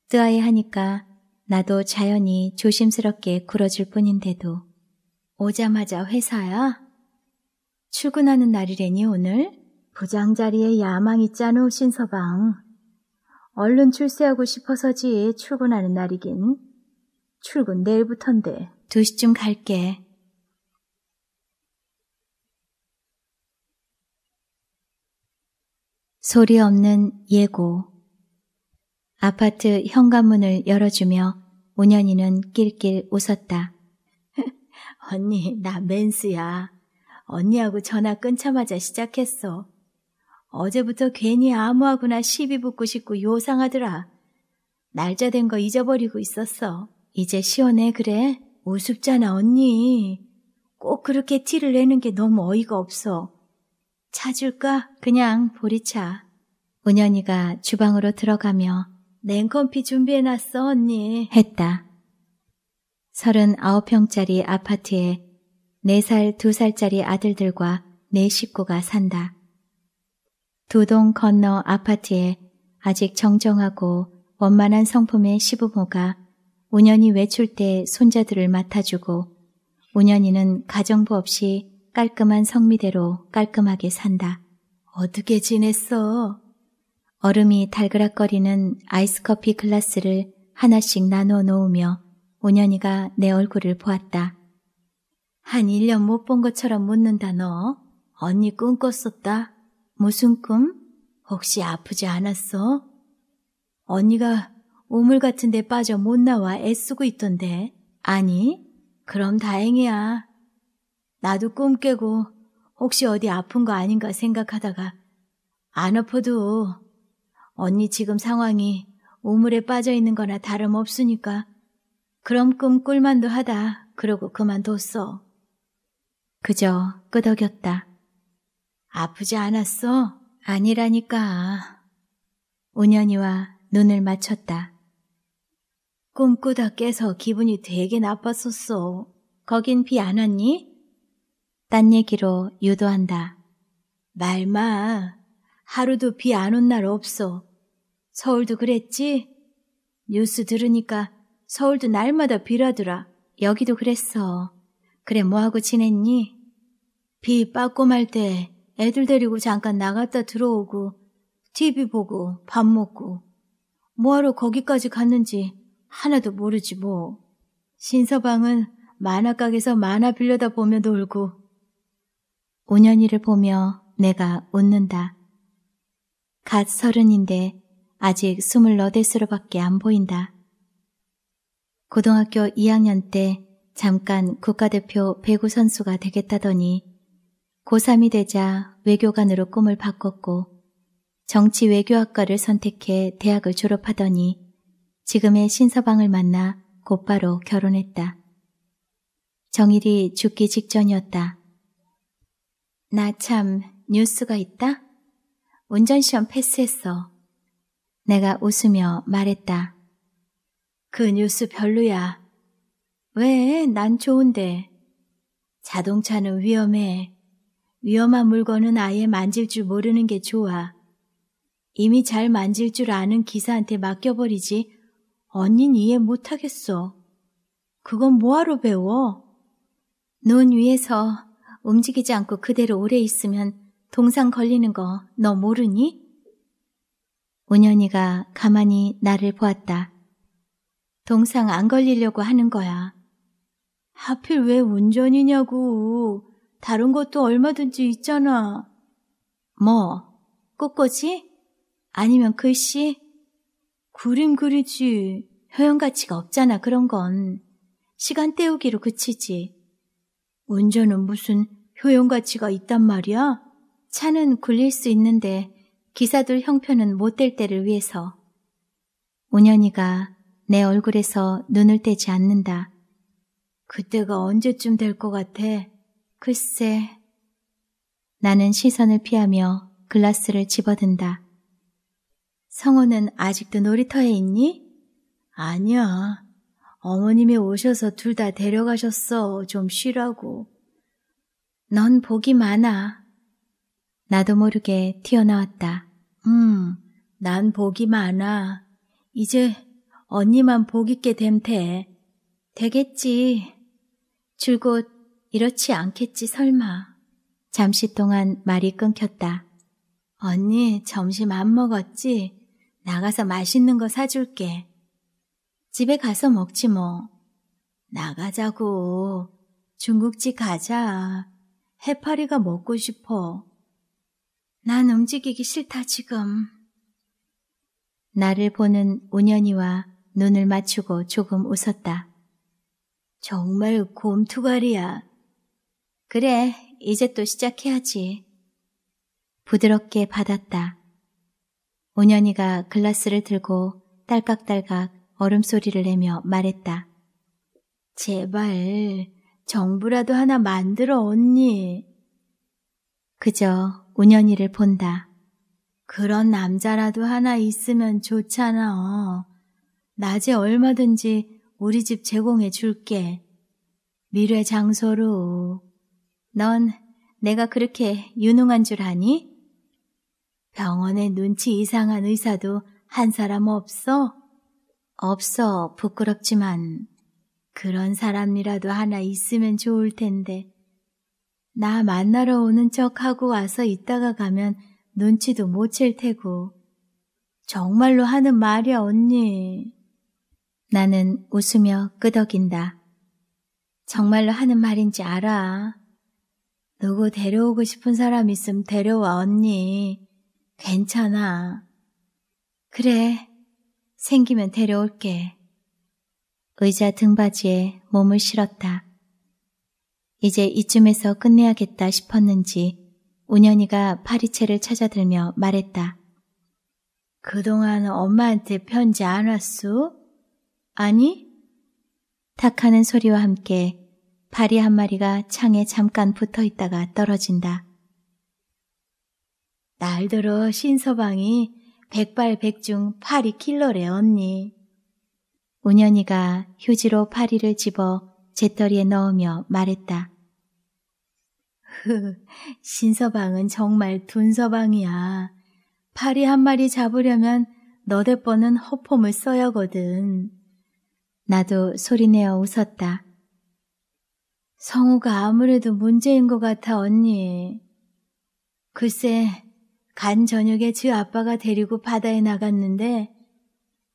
뜨아해 하니까 나도 자연히 조심스럽게 굴어질 뿐인데도 오자마자 회사야? 출근하는 날이래니 오늘? 부장 자리에 야망 있잖아 신서방. 얼른 출세하고 싶어서지 출근하는 날이긴. 출근 내일부턴데. 2시쯤 갈게. 소리 없는 예고 아파트 현관문을 열어주며 오년이는 낄낄 웃었다. 언니, 나 맨스야. 언니하고 전화 끊자마자 시작했어. 어제부터 괜히 아무하고나 시비 붙고 싶고 요상하더라. 날짜 된 거 잊어버리고 있었어. 이제 시원해, 그래? 우습잖아, 언니. 꼭 그렇게 티를 내는 게 너무 어이가 없어. 차 줄까? 그냥 보리차. 은연이가 주방으로 들어가며 냉커피 준비해놨어, 언니. 했다. 39평짜리 아파트에 4살, 2살짜리 아들들과 4 식구가 산다. 두 동 건너 아파트에 아직 정정하고 원만한 성품의 시부모가 운연이 외출 때 손자들을 맡아주고 운연이는 가정부 없이 깔끔한 성미대로 깔끔하게 산다. 어떻게 지냈어? 얼음이 달그락거리는 아이스커피 글라스를 하나씩 나눠 놓으며 오년이가 내 얼굴을 보았다. 한 1년 못 본 것처럼 묻는다 너. 언니 꿈 꿨었다. 무슨 꿈? 혹시 아프지 않았어? 언니가 우물 같은 데 빠져 못 나와 애쓰고 있던데. 아니? 그럼 다행이야. 나도 꿈 깨고 혹시 어디 아픈 거 아닌가 생각하다가 안 아파도 언니 지금 상황이 우물에 빠져 있는 거나 다름없으니까 그럼 꿈 꿀만도 하다 그러고 그만뒀어. 그저 끄덕였다. 아프지 않았어? 아니라니까. 우연이와 눈을 맞췄다. 꿈꾸다 깨서 기분이 되게 나빴었어. 거긴 비 안 왔니? 딴 얘기로 유도한다. 말 마. 하루도 비 안 온 날 없어. 서울도 그랬지? 뉴스 들으니까 서울도 날마다 비라더라. 여기도 그랬어. 그래, 뭐하고 지냈니? 비 빠꼼할 때 애들 데리고 잠깐 나갔다 들어오고, TV 보고, 밥 먹고. 뭐하러 거기까지 갔는지 하나도 모르지 뭐. 신서방은 만화가게에서 만화 빌려다 보며 놀고, 오년이를 보며 내가 웃는다. 갓 서른인데 아직 스물너댓수로밖에 안 보인다. 고등학교 2학년 때 잠깐 국가대표 배구 선수가 되겠다더니 고3이 되자 외교관으로 꿈을 바꿨고 정치 외교학과를 선택해 대학을 졸업하더니 지금의 신서방을 만나 곧바로 결혼했다. 정일이 죽기 직전이었다. 나참 뉴스가 있다? 운전시험 패스했어. 내가 웃으며 말했다. 그 뉴스 별로야. 왜? 난 좋은데. 자동차는 위험해. 위험한 물건은 아예 만질 줄 모르는 게 좋아. 이미 잘 만질 줄 아는 기사한테 맡겨버리지. 언닌 이해 못하겠어. 그건 뭐하러 배워? 논 위에서 움직이지 않고 그대로 오래 있으면 동상 걸리는 거 너 모르니? 운현이가 가만히 나를 보았다. 동상 안 걸리려고 하는 거야. 하필 왜 운전이냐고. 다른 것도 얼마든지 있잖아. 뭐? 꽃꽂이? 아니면 글씨? 그림 그리지. 효용 가치가 없잖아, 그런 건. 시간 때우기로 그치지. 운전은 무슨 효용 가치가 있단 말이야? 차는 굴릴 수 있는데 기사들 형편은 못 될 때를 위해서. 운현이가 내 얼굴에서 눈을 떼지 않는다. 그때가 언제쯤 될 것 같아? 글쎄. 나는 시선을 피하며 글라스를 집어든다. 성호는 아직도 놀이터에 있니? 아니야. 어머님이 오셔서 둘 다 데려가셨어. 좀 쉬라고. 넌 복이 많아. 나도 모르게 튀어나왔다. 음, 난 복이 많아. 이제 언니만 복 있게 됨테. 되겠지. 줄곧 이렇지 않겠지 설마. 잠시 동안 말이 끊겼다. 언니 점심 안 먹었지? 나가서 맛있는 거 사줄게. 집에 가서 먹지 뭐. 나가자고. 중국집 가자. 해파리가 먹고 싶어. 난 움직이기 싫다, 지금. 나를 보는 운연이와 눈을 맞추고 조금 웃었다. 정말 곰투가리야. 그래, 이제 또 시작해야지. 부드럽게 받았다. 운연이가 글라스를 들고 딸깍딸깍 얼음소리를 내며 말했다. 제발 정부라도 하나 만들어 언니. 그저 운연이를 본다. 그런 남자라도 하나 있으면 좋잖아. 낮에 얼마든지 우리 집 제공해 줄게. 미래 장소로. 넌 내가 그렇게 유능한 줄 아니? 병원에 눈치 이상한 의사도 한 사람 없어? 없어 부끄럽지만 그런 사람이라도 하나 있으면 좋을 텐데 나 만나러 오는 척하고 와서 있다가 가면 눈치도 못 챌 테고 정말로 하는 말이야 언니. 나는 웃으며 끄덕인다. 정말로 하는 말인지 알아. 누구 데려오고 싶은 사람 있음 데려와 언니. 괜찮아. 그래 생기면 데려올게. 의자 등받이에 몸을 실었다. 이제 이쯤에서 끝내야겠다 싶었는지 운현이가 파리채를 찾아들며 말했다. 그동안 엄마한테 편지 안왔수 아니? 탁하는 소리와 함께 파리 한 마리가 창에 잠깐 붙어 있다가 떨어진다. 날들어 신서방이 백발백중 파리 킬러래 언니. 운현이가 휴지로 파리를 집어 재떨이에 넣으며 말했다. 흐, 신서방은 정말 둔서방이야. 파리 한 마리 잡으려면 너댓 번은 허폼을 써야거든. 나도 소리내어 웃었다. 성우가 아무래도 문제인 것 같아, 언니. 글쎄, 간 저녁에 제 아빠가 데리고 바다에 나갔는데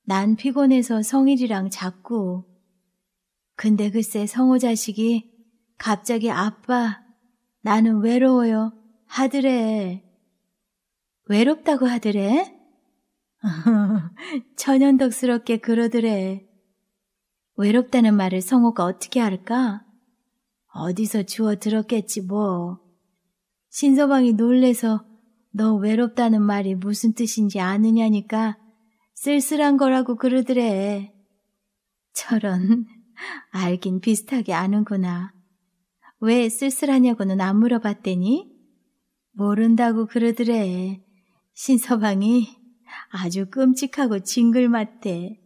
난 피곤해서 성일이랑 잤고. 근데 글쎄 성호 자식이 갑자기 아빠, 나는 외로워요. 하드래. 외롭다고 하드래? 천연덕스럽게 그러드래. 외롭다는 말을 성호가 어떻게 알까? 어디서 주워 들었겠지 뭐. 신서방이 놀래서 너 외롭다는 말이 무슨 뜻인지 아느냐니까 쓸쓸한 거라고 그러더래. 저런, 알긴 비슷하게 아는구나. 왜 쓸쓸하냐고는 안 물어봤대니? 모른다고 그러더래. 신서방이 아주 끔찍하고 징글맞대.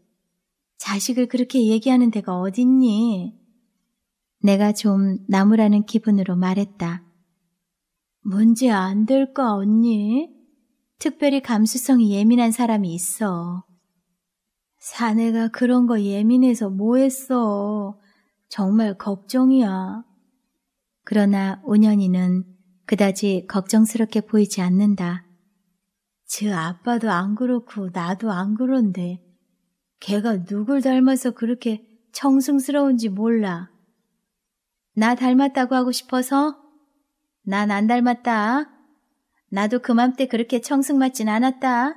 자식을 그렇게 얘기하는 데가 어딨니? 내가 좀 나무라는 기분으로 말했다. 문제 안될까 언니? 특별히 감수성이 예민한 사람이 있어. 사내가 그런 거 예민해서 뭐했어. 정말 걱정이야. 그러나 오년이는 그다지 걱정스럽게 보이지 않는다. 저 아빠도 안 그렇고 나도 안 그런데 걔가 누굴 닮아서 그렇게 청승스러운지 몰라. 나 닮았다고 하고 싶어서 난안 닮았다. 나도 그맘때 그렇게 청승 맞진 않았다.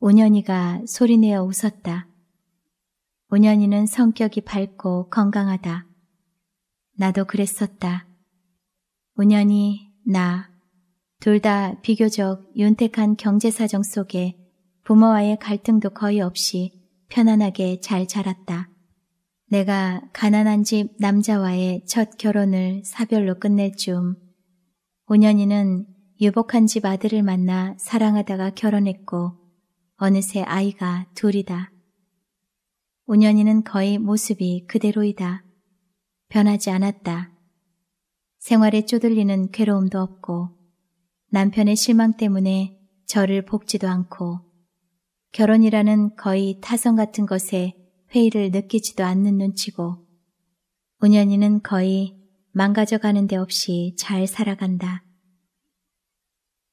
운현이가 소리내어 웃었다. 운현이는 성격이 밝고 건강하다. 나도 그랬었다. 운현이, 나, 둘 다 비교적 윤택한 경제 사정 속에 부모와의 갈등도 거의 없이 편안하게 잘 자랐다. 내가 가난한 집 남자와의 첫 결혼을 사별로 끝낼 쯤 오년이는 유복한 집 아들을 만나 사랑하다가 결혼했고 어느새 아이가 둘이다. 오년이는 거의 모습이 그대로이다. 변하지 않았다. 생활에 쪼들리는 괴로움도 없고 남편의 실망 때문에 저를 볶지도 않고 결혼이라는 거의 타성 같은 것에 회의를 느끼지도 않는 눈치고 은연이는 거의 망가져 가는 데 없이 잘 살아간다.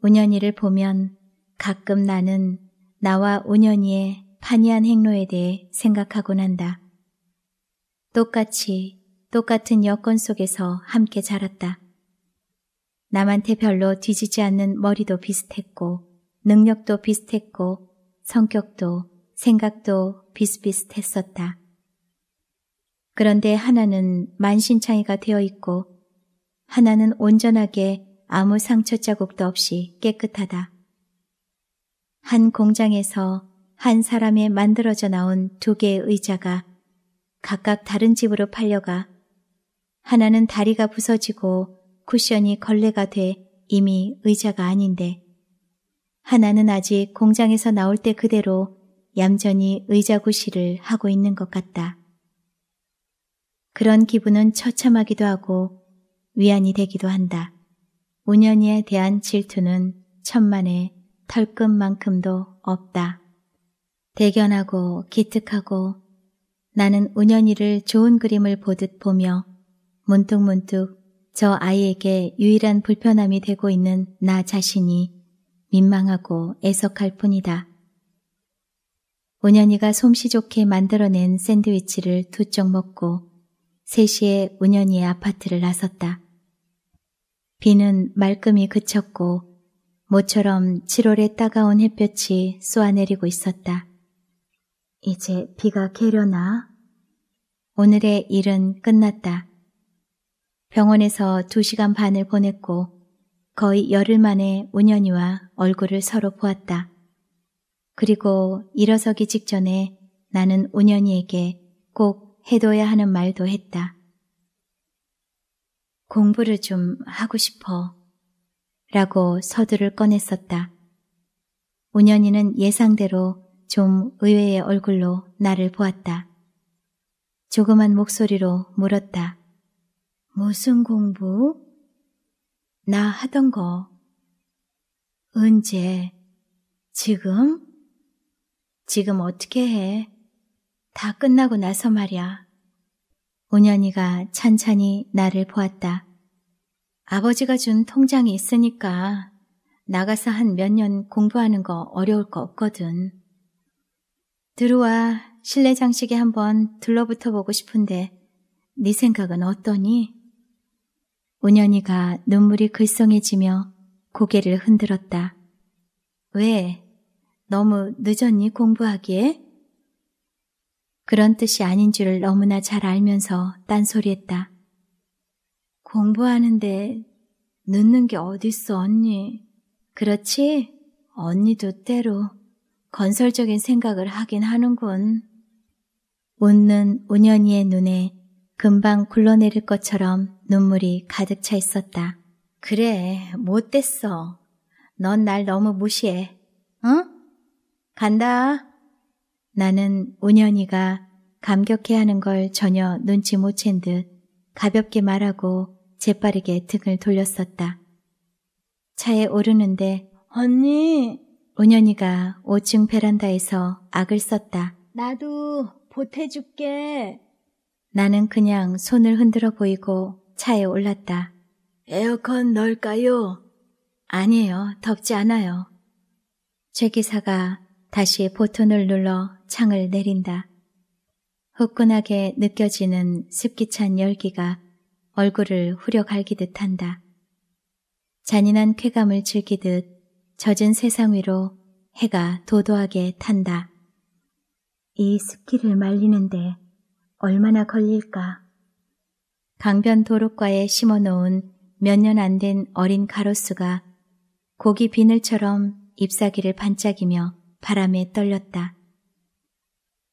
은연이를 보면 가끔 나는 나와 은연이의 판이한 행로에 대해 생각하곤 한다. 똑같이 똑같은 여건 속에서 함께 자랐다. 남한테 별로 뒤지지 않는 머리도 비슷했고, 능력도 비슷했고, 성격도 생각도 비슷비슷했었다. 그런데 하나는 만신창이가 되어 있고 하나는 온전하게 아무 상처 자국도 없이 깨끗하다. 한 공장에서 한 사람의 만들어져 나온 두 개의 의자가 각각 다른 집으로 팔려가 하나는 다리가 부서지고 쿠션이 걸레가 돼 이미 의자가 아닌데 하나는 아직 공장에서 나올 때 그대로 얌전히 의자구실을 하고 있는 것 같다. 그런 기분은 처참하기도 하고 위안이 되기도 한다. 운연이에 대한 질투는 천만의 털끝만큼도 없다. 대견하고 기특하고 나는 운연이를 좋은 그림을 보듯 보며 문득문득 저 아이에게 유일한 불편함이 되고 있는 나 자신이 민망하고 애석할 뿐이다. 은연이가 솜씨 좋게 만들어낸 샌드위치를 두 쪽 먹고 3시에 은연이의 아파트를 나섰다. 비는 말끔히 그쳤고 모처럼 7월의 따가운 햇볕이 쏘아내리고 있었다. 이제 비가 개려나? 오늘의 일은 끝났다. 병원에서 2시간 반을 보냈고 거의 열흘 만에 운연이와 얼굴을 서로 보았다. 그리고 일어서기 직전에 나는 온연이에게 꼭 해둬야 하는 말도 했다. 공부를 좀 하고 싶어. 라고 서두를 꺼냈었다. 온연이는 예상대로 좀 의외의 얼굴로 나를 보았다. 조그만 목소리로 물었다. 무슨 공부? 나 하던 거. 언제? 지금? 지금 어떻게 해? 다 끝나고 나서 말이야. 오년이가 찬찬히 나를 보았다. 아버지가 준 통장이 있으니까 나가서 한 몇 년 공부하는 거 어려울 거 없거든. 들어와 실내 장식에 한번 둘러붙어 보고 싶은데 네 생각은 어떠니? 운현이가 눈물이 글썽해지며 고개를 흔들었다. 왜? 너무 늦었니 공부하기에? 그런 뜻이 아닌 줄을 너무나 잘 알면서 딴소리했다. 공부하는데 늦는 게 어딨어 언니. 그렇지? 언니도 때로 건설적인 생각을 하긴 하는군. 웃는 운연이의 눈에 금방 굴러내릴 것처럼 눈물이 가득 차 있었다. 그래, 못됐어. 넌 날 너무 무시해. 응? 간다. 나는 운현이가 감격해하는 걸 전혀 눈치 못 챈 듯 가볍게 말하고 재빠르게 등을 돌렸었다. 차에 오르는데 언니! 운현이가 5층 베란다에서 악을 썼다. 나도 보태줄게. 나는 그냥 손을 흔들어 보이고 차에 올랐다. 에어컨 넣을까요? 아니에요. 덥지 않아요. 최 기사가 다시 버튼을 눌러 창을 내린다. 후끈하게 느껴지는 습기찬 열기가 얼굴을 후려갈기듯 한다. 잔인한 쾌감을 즐기듯 젖은 세상 위로 해가 도도하게 탄다. 이 습기를 말리는데 얼마나 걸릴까? 강변 도로가에 심어놓은 몇 년 안 된 어린 가로수가 고기 비늘처럼 잎사귀를 반짝이며 바람에 떨렸다.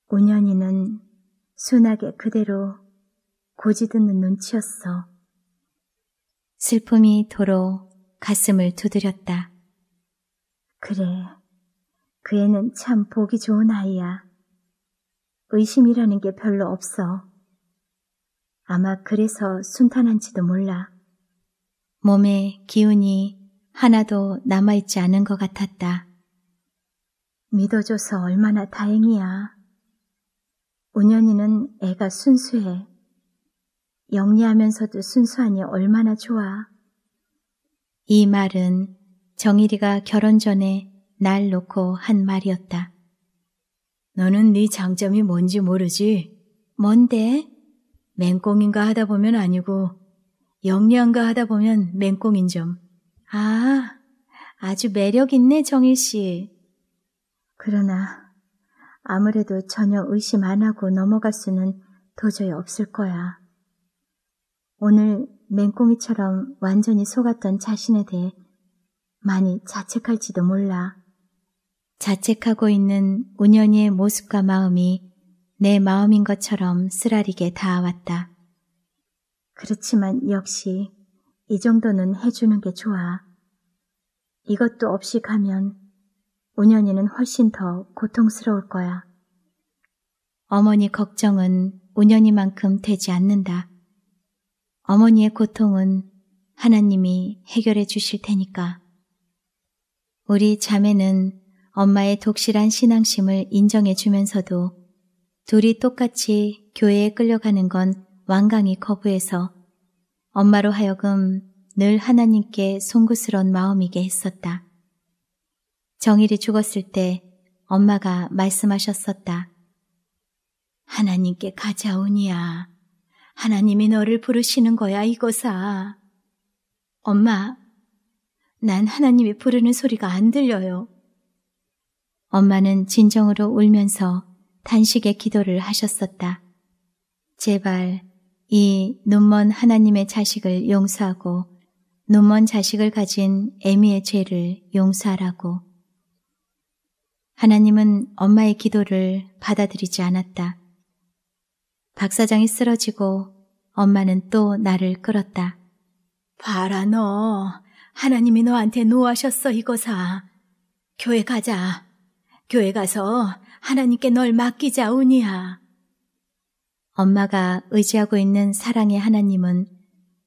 오년이는 순하게 그대로 고지듣는 눈치였어. 슬픔이 도로 가슴을 두드렸다. 그래, 그 애는 참 보기 좋은 아이야. 의심이라는 게 별로 없어. 아마 그래서 순탄한지도 몰라. 몸에 기운이 하나도 남아있지 않은 것 같았다. 믿어줘서 얼마나 다행이야. 운현이는 애가 순수해. 영리하면서도 순수하니 얼마나 좋아. 이 말은 정일이가 결혼 전에 날 놓고 한 말이었다. 너는 네 장점이 뭔지 모르지? 뭔데? 맹꽁인가 하다 보면 아니고 영리한가 하다 보면 맹꽁인 점. 아, 아주 매력 있네 정일 씨. 그러나 아무래도 전혀 의심 안 하고 넘어갈 수는 도저히 없을 거야. 오늘 맹꽁이처럼 완전히 속았던 자신에 대해 많이 자책할지도 몰라. 자책하고 있는 운연이의 모습과 마음이 내 마음인 것처럼 쓰라리게 닿아왔다. 그렇지만 역시 이 정도는 해주는 게 좋아. 이것도 없이 가면 운현이는 훨씬 더 고통스러울 거야. 어머니 걱정은 운현이만큼 되지 않는다. 어머니의 고통은 하나님이 해결해 주실 테니까. 우리 자매는 엄마의 독실한 신앙심을 인정해 주면서도 둘이 똑같이 교회에 끌려가는 건 완강히 거부해서 엄마로 하여금 늘 하나님께 송구스런 마음이게 했었다. 정일이 죽었을 때 엄마가 말씀하셨었다. 하나님께 가자오니야. 하나님이 너를 부르시는 거야, 이거사. 엄마, 난 하나님이 부르는 소리가 안 들려요. 엄마는 진정으로 울면서 단식의 기도를 하셨었다. 제발 이 눈먼 하나님의 자식을 용서하고 눈먼 자식을 가진 애미의 죄를 용서하라고. 하나님은 엄마의 기도를 받아들이지 않았다. 박 사장이 쓰러지고 엄마는 또 나를 끌었다. 봐라 너. 하나님이 너한테 노하셨어 이거사. 교회 가자. 교회 가서 하나님께 널 맡기자 운니야 엄마가 의지하고 있는 사랑의 하나님은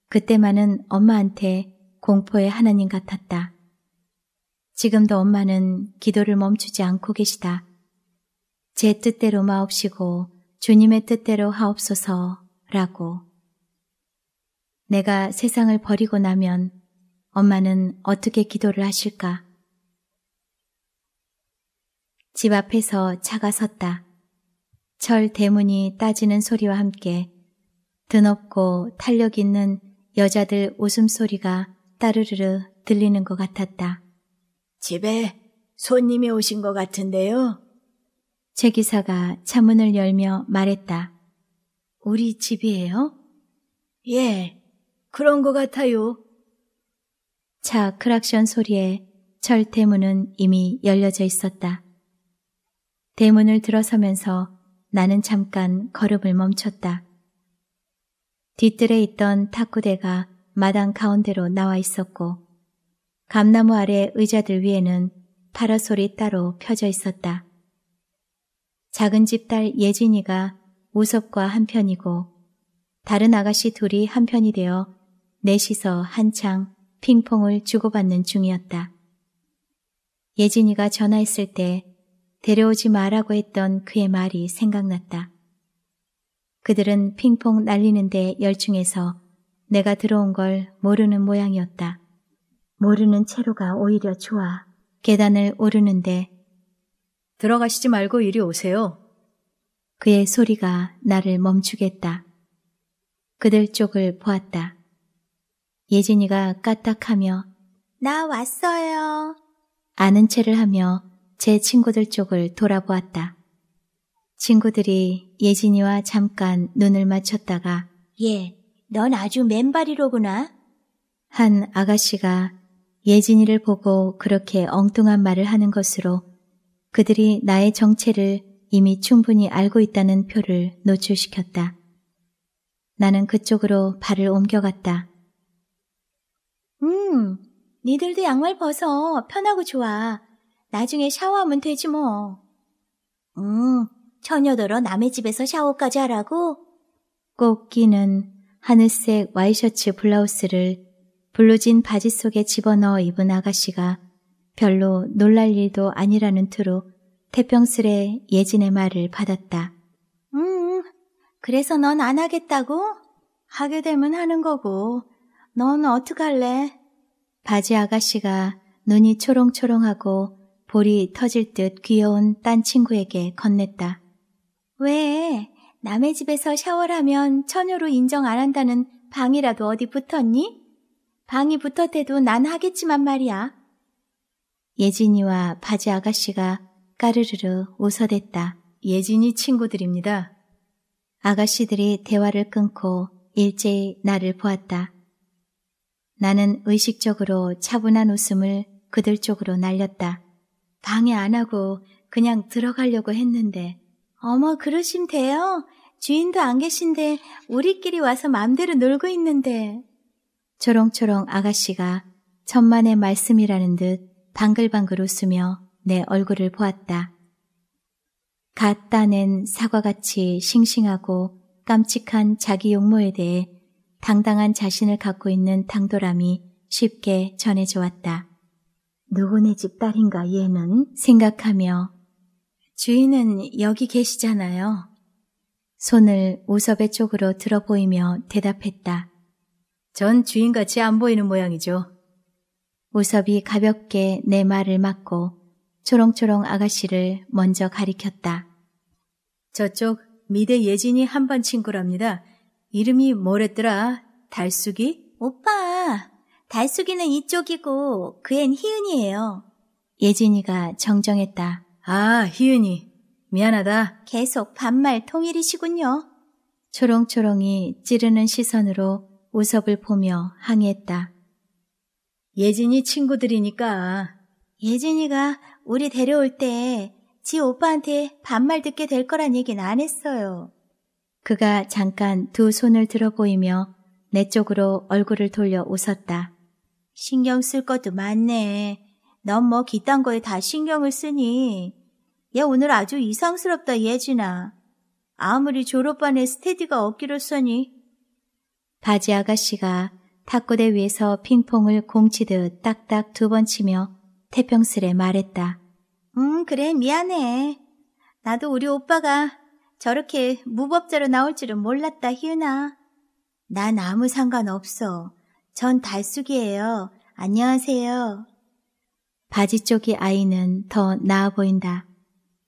그때만은 엄마한테 공포의 하나님 같았다. 지금도 엄마는 기도를 멈추지 않고 계시다. 제 뜻대로 마옵시고 주님의 뜻대로 하옵소서라고. 내가 세상을 버리고 나면 엄마는 어떻게 기도를 하실까? 집 앞에서 차가 섰다. 철 대문이 따지는 소리와 함께 드높고 탄력 있는 여자들 웃음소리가 따르르르 들리는 것 같았다. 집에 손님이 오신 것 같은데요. 제 기사가 차문을 열며 말했다. 우리 집이에요? 예, 그런 것 같아요. 차 크락션 소리에 철 대문은 이미 열려져 있었다. 대문을 들어서면서 나는 잠깐 걸음을 멈췄다. 뒤뜰에 있던 탁구대가 마당 가운데로 나와 있었고 감나무 아래 의자들 위에는 파라솔이 따로 펴져 있었다. 작은 집 딸 예진이가 우섭과 한편이고 다른 아가씨 둘이 한편이 되어 넷이서 한창 핑퐁을 주고받는 중이었다. 예진이가 전화했을 때 데려오지 마라고 했던 그의 말이 생각났다. 그들은 핑퐁 날리는데 열중해서 내가 들어온 걸 모르는 모양이었다. 모르는 채로가 오히려 좋아. 계단을 오르는데 들어가시지 말고 이리 오세요. 그의 소리가 나를 멈추겠다. 그들 쪽을 보았다. 예진이가 까딱하며 나 왔어요. 아는 채를 하며 제 친구들 쪽을 돌아보았다. 친구들이 예진이와 잠깐 눈을 맞췄다가 예, 넌 아주 맨발이로구나. 한 아가씨가 예진이를 보고 그렇게 엉뚱한 말을 하는 것으로 그들이 나의 정체를 이미 충분히 알고 있다는 표를 노출시켰다. 나는 그쪽으로 발을 옮겨갔다. 음, 니들도 양말 벗어. 편하고 좋아. 나중에 샤워하면 되지 뭐. 음, 처녀더러 남의 집에서 샤워까지 하라고? 꽃기는 하늘색 와이셔츠 블라우스를 블루진 바지 속에 집어넣어 입은 아가씨가 별로 놀랄 일도 아니라는 투로 태평스레 예진의 말을 받았다. 음, 그래서 넌 안 하겠다고? 하게 되면 하는 거고. 넌 어떡할래? 바지 아가씨가 눈이 초롱초롱하고 볼이 터질 듯 귀여운 딴 친구에게 건넸다. 왜? 남의 집에서 샤워를 하면 처녀로 인정 안 한다는 방이라도 어디 붙었니? 방이 붙었대도 난 하겠지만 말이야. 예진이와 바지 아가씨가 까르르르 웃어댔다. 예진이 친구들입니다. 아가씨들이 대화를 끊고 일제히 나를 보았다. 나는 의식적으로 차분한 웃음을 그들 쪽으로 날렸다. 방해 안 하고 그냥 들어가려고 했는데 어머 그러심 돼요? 주인도 안 계신데 우리끼리 와서 마음대로 놀고 있는데 초롱초롱 아가씨가 천만의 말씀이라는 듯 방글방글 웃으며 내 얼굴을 보았다. 갓 따낸 사과같이 싱싱하고 깜찍한 자기 용모에 대해 당당한 자신을 갖고 있는 당돌함이 쉽게 전해져 왔다. 누구네 집 딸인가 얘는? 생각하며 주인은 여기 계시잖아요. 손을 우섭의 쪽으로 들어 보이며 대답했다. 전 주인같이 안 보이는 모양이죠. 우섭이 가볍게 내 말을 막고 초롱초롱 아가씨를 먼저 가리켰다. 저쪽 미대 예진이 한반 친구랍니다. 이름이 뭐랬더라? 달숙이? 오빠, 달숙이는 이쪽이고 그 앤 희은이에요. 예진이가 정정했다. 아, 희은이. 미안하다. 계속 반말 통일이시군요. 초롱초롱이 찌르는 시선으로 우석을 보며 항했다. 예진이 친구들이니까. 예진이가 우리 데려올 때 지 오빠한테 반말 듣게 될 거란 얘기는 안 했어요. 그가 잠깐 두 손을 들어 보이며 내 쪽으로 얼굴을 돌려 웃었다. 신경 쓸 것도 많네. 넌 뭐 기딴 거에 다 신경을 쓰니. 얘 오늘 아주 이상스럽다 예진아. 아무리 졸업반에 스테디가 없기로 써니 바지 아가씨가 탁구대 위에서 핑퐁을 공치듯 딱딱 두 번 치며 태평스레 말했다. 음, 그래, 미안해. 나도 우리 오빠가 저렇게 무법자로 나올 줄은 몰랐다, 희은아. 난 아무 상관 없어. 전 달숙이에요. 안녕하세요. 바지 쪽이 아이는 더 나아 보인다.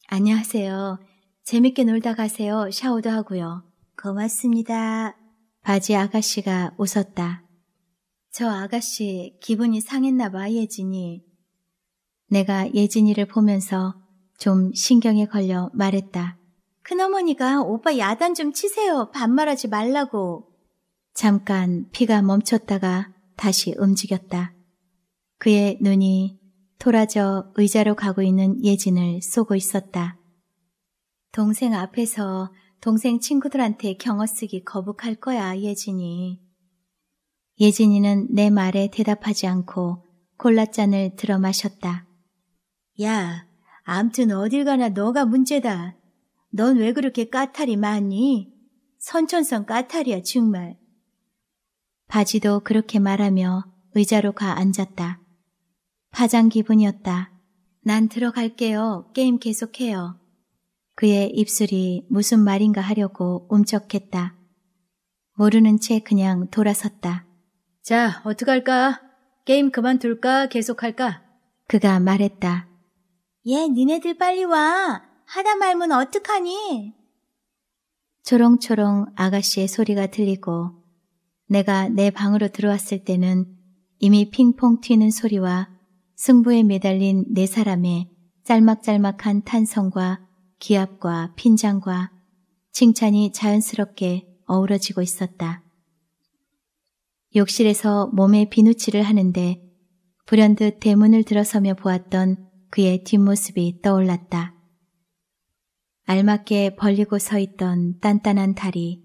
안녕하세요. 재밌게 놀다 가세요. 샤워도 하고요. 고맙습니다. 바지 아가씨가 웃었다. 저 아가씨 기분이 상했나 봐, 예진이. 내가 예진이를 보면서 좀 신경에 걸려 말했다. 큰어머니가 오빠 야단 좀 치세요. 반말하지 말라고. 잠깐 피가 멈췄다가 다시 움직였다. 그의 눈이 토라져 의자로 가고 있는 예진을 쏘고 있었다. 동생 앞에서 동생 친구들한테 경어 쓰기 거북할 거야, 예진이. 예진이는 내 말에 대답하지 않고 콜라잔을 들어 마셨다. 야, 암튼 어딜 가나 너가 문제다. 넌 왜 그렇게 까탈이 많니? 선천성 까탈이야, 정말. 바지도 그렇게 말하며 의자로 가 앉았다. 파장 기분이었다. 난 들어갈게요. 게임 계속해요. 그의 입술이 무슨 말인가 하려고 움쩍했다. 모르는 채 그냥 돌아섰다. 자, 어떡할까? 게임 그만둘까? 계속할까? 그가 말했다. 얘, 니네들 빨리 와. 하다 말면 어떡하니? 초롱초롱 아가씨의 소리가 들리고 내가 내 방으로 들어왔을 때는 이미 핑퐁 튀는 소리와 승부에 매달린 네 사람의 짤막짤막한 탄성과 기압과 핀장과 칭찬이 자연스럽게 어우러지고 있었다. 욕실에서 몸에 비누칠을 하는데 불현듯 대문을 들어서며 보았던 그의 뒷모습이 떠올랐다. 알맞게 벌리고 서 있던 단단한 다리,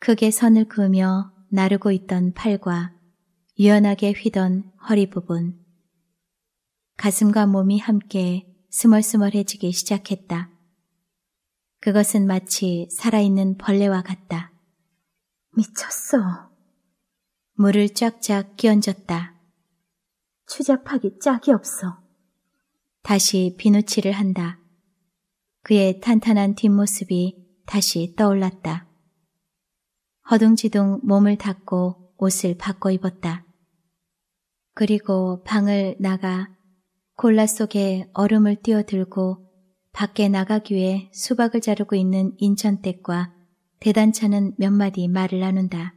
크게 선을 그으며 나르고 있던 팔과 유연하게 휘던 허리 부분, 가슴과 몸이 함께 스멀스멀해지기 시작했다. 그것은 마치 살아있는 벌레와 같다. 미쳤어. 물을 쫙쫙 끼얹었다. 추잡하기 짝이 없어. 다시 비누칠을 한다. 그의 탄탄한 뒷모습이 다시 떠올랐다. 허둥지둥 몸을 닦고 옷을 바꿔 입었다. 그리고 방을 나가 콜라 속에 얼음을 띄어들고 밖에 나가기 위해 수박을 자르고 있는 인천댁과 대단차는 몇 마디 말을 나눈다.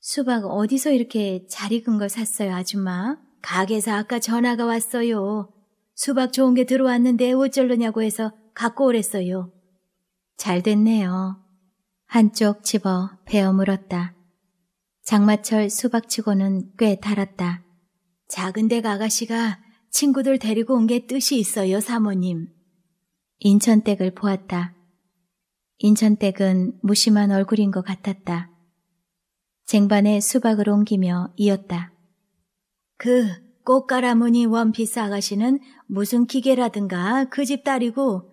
수박 어디서 이렇게 잘 익은 걸 샀어요, 아줌마? 가게에서 아까 전화가 왔어요. 수박 좋은 게 들어왔는데 어쩌려냐고 해서 갖고 오랬어요. 잘 됐네요. 한쪽 집어 베어 물었다. 장마철 수박치고는 꽤 달았다. 작은 데가 아가씨가 친구들 데리고 온 게 뜻이 있어요, 사모님. 인천댁을 보았다. 인천댁은 무심한 얼굴인 것 같았다. 쟁반에 수박을 옮기며 이었다. 그 꽃가라무늬 원피스 아가씨는 무슨 기계라든가 그 집 딸이고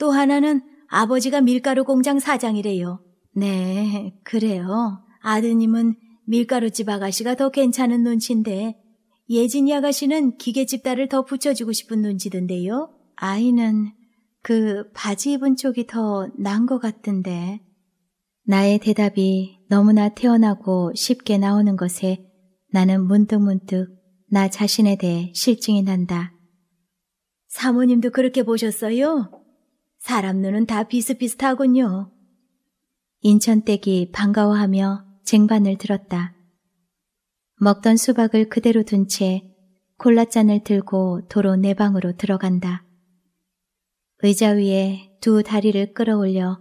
또 하나는 아버지가 밀가루 공장 사장이래요. 네, 그래요. 아드님은 밀가루집 아가씨가 더 괜찮은 눈치인데 예진이 아가씨는 기계집 딸을 더 붙여주고 싶은 눈치던데요. 아이는 그 바지 입은 쪽이 더 난 것 같던데. 나의 대답이 너무나 태어나고 쉽게 나오는 것에 나는 문득문득 나 자신에 대해 실증이 난다. 사모님도 그렇게 보셨어요? 사람 눈은 다 비슷비슷하군요. 인천댁이 반가워하며 쟁반을 들었다. 먹던 수박을 그대로 둔 채 콜라잔을 들고 도로 내 방으로 들어간다. 의자 위에 두 다리를 끌어올려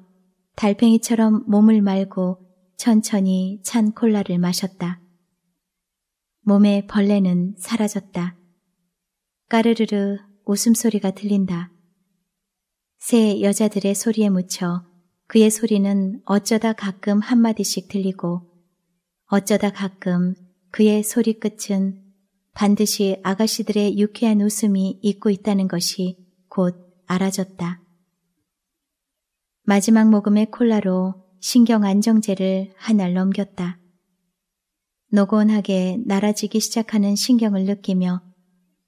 달팽이처럼 몸을 말고 천천히 찬 콜라를 마셨다. 몸의 벌레는 사라졌다. 까르르르 웃음소리가 들린다. 새 여자들의 소리에 묻혀 그의 소리는 어쩌다 가끔 한마디씩 들리고 어쩌다 가끔 그의 소리 끝은 반드시 아가씨들의 유쾌한 웃음이 잊고 있다는 것이 곧 알아졌다. 마지막 모금의 콜라로 신경 안정제를 한 알 넘겼다. 노곤하게 날아지기 시작하는 신경을 느끼며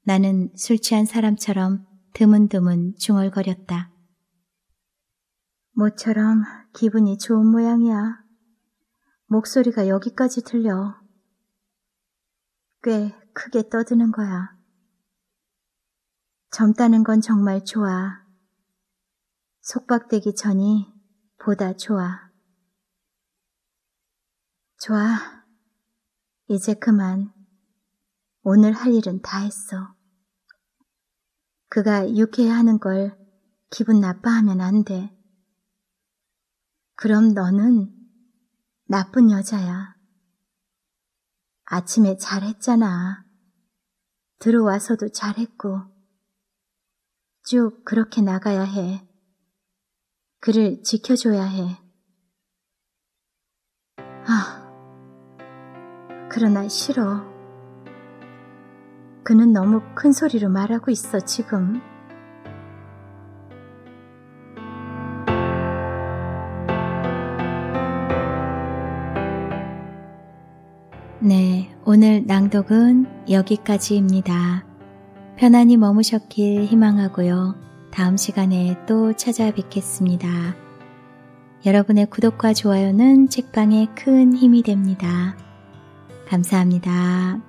나는 술 취한 사람처럼 드문드문 중얼거렸다. 모처럼 기분이 좋은 모양이야. 목소리가 여기까지 들려. 꽤 크게 떠드는 거야. 젊다는 건 정말 좋아. 속박되기 전이 보다 좋아. 좋아. 이제 그만. 오늘 할 일은 다 했어. 그가 유쾌해하는 걸 기분 나빠하면 안 돼. 그럼 너는 나쁜 여자야. 아침에 잘했잖아. 들어와서도 잘했고. 쭉 그렇게 나가야 해. 그를 지켜줘야 해. 아, 그러나 싫어. 그는 너무 큰 소리로 말하고 있어, 지금. 네, 오늘 낭독은 여기까지입니다. 편안히 머무셨길 희망하고요. 다음 시간에 또 찾아뵙겠습니다. 여러분의 구독과 좋아요는 책방에 큰 힘이 됩니다. 감사합니다.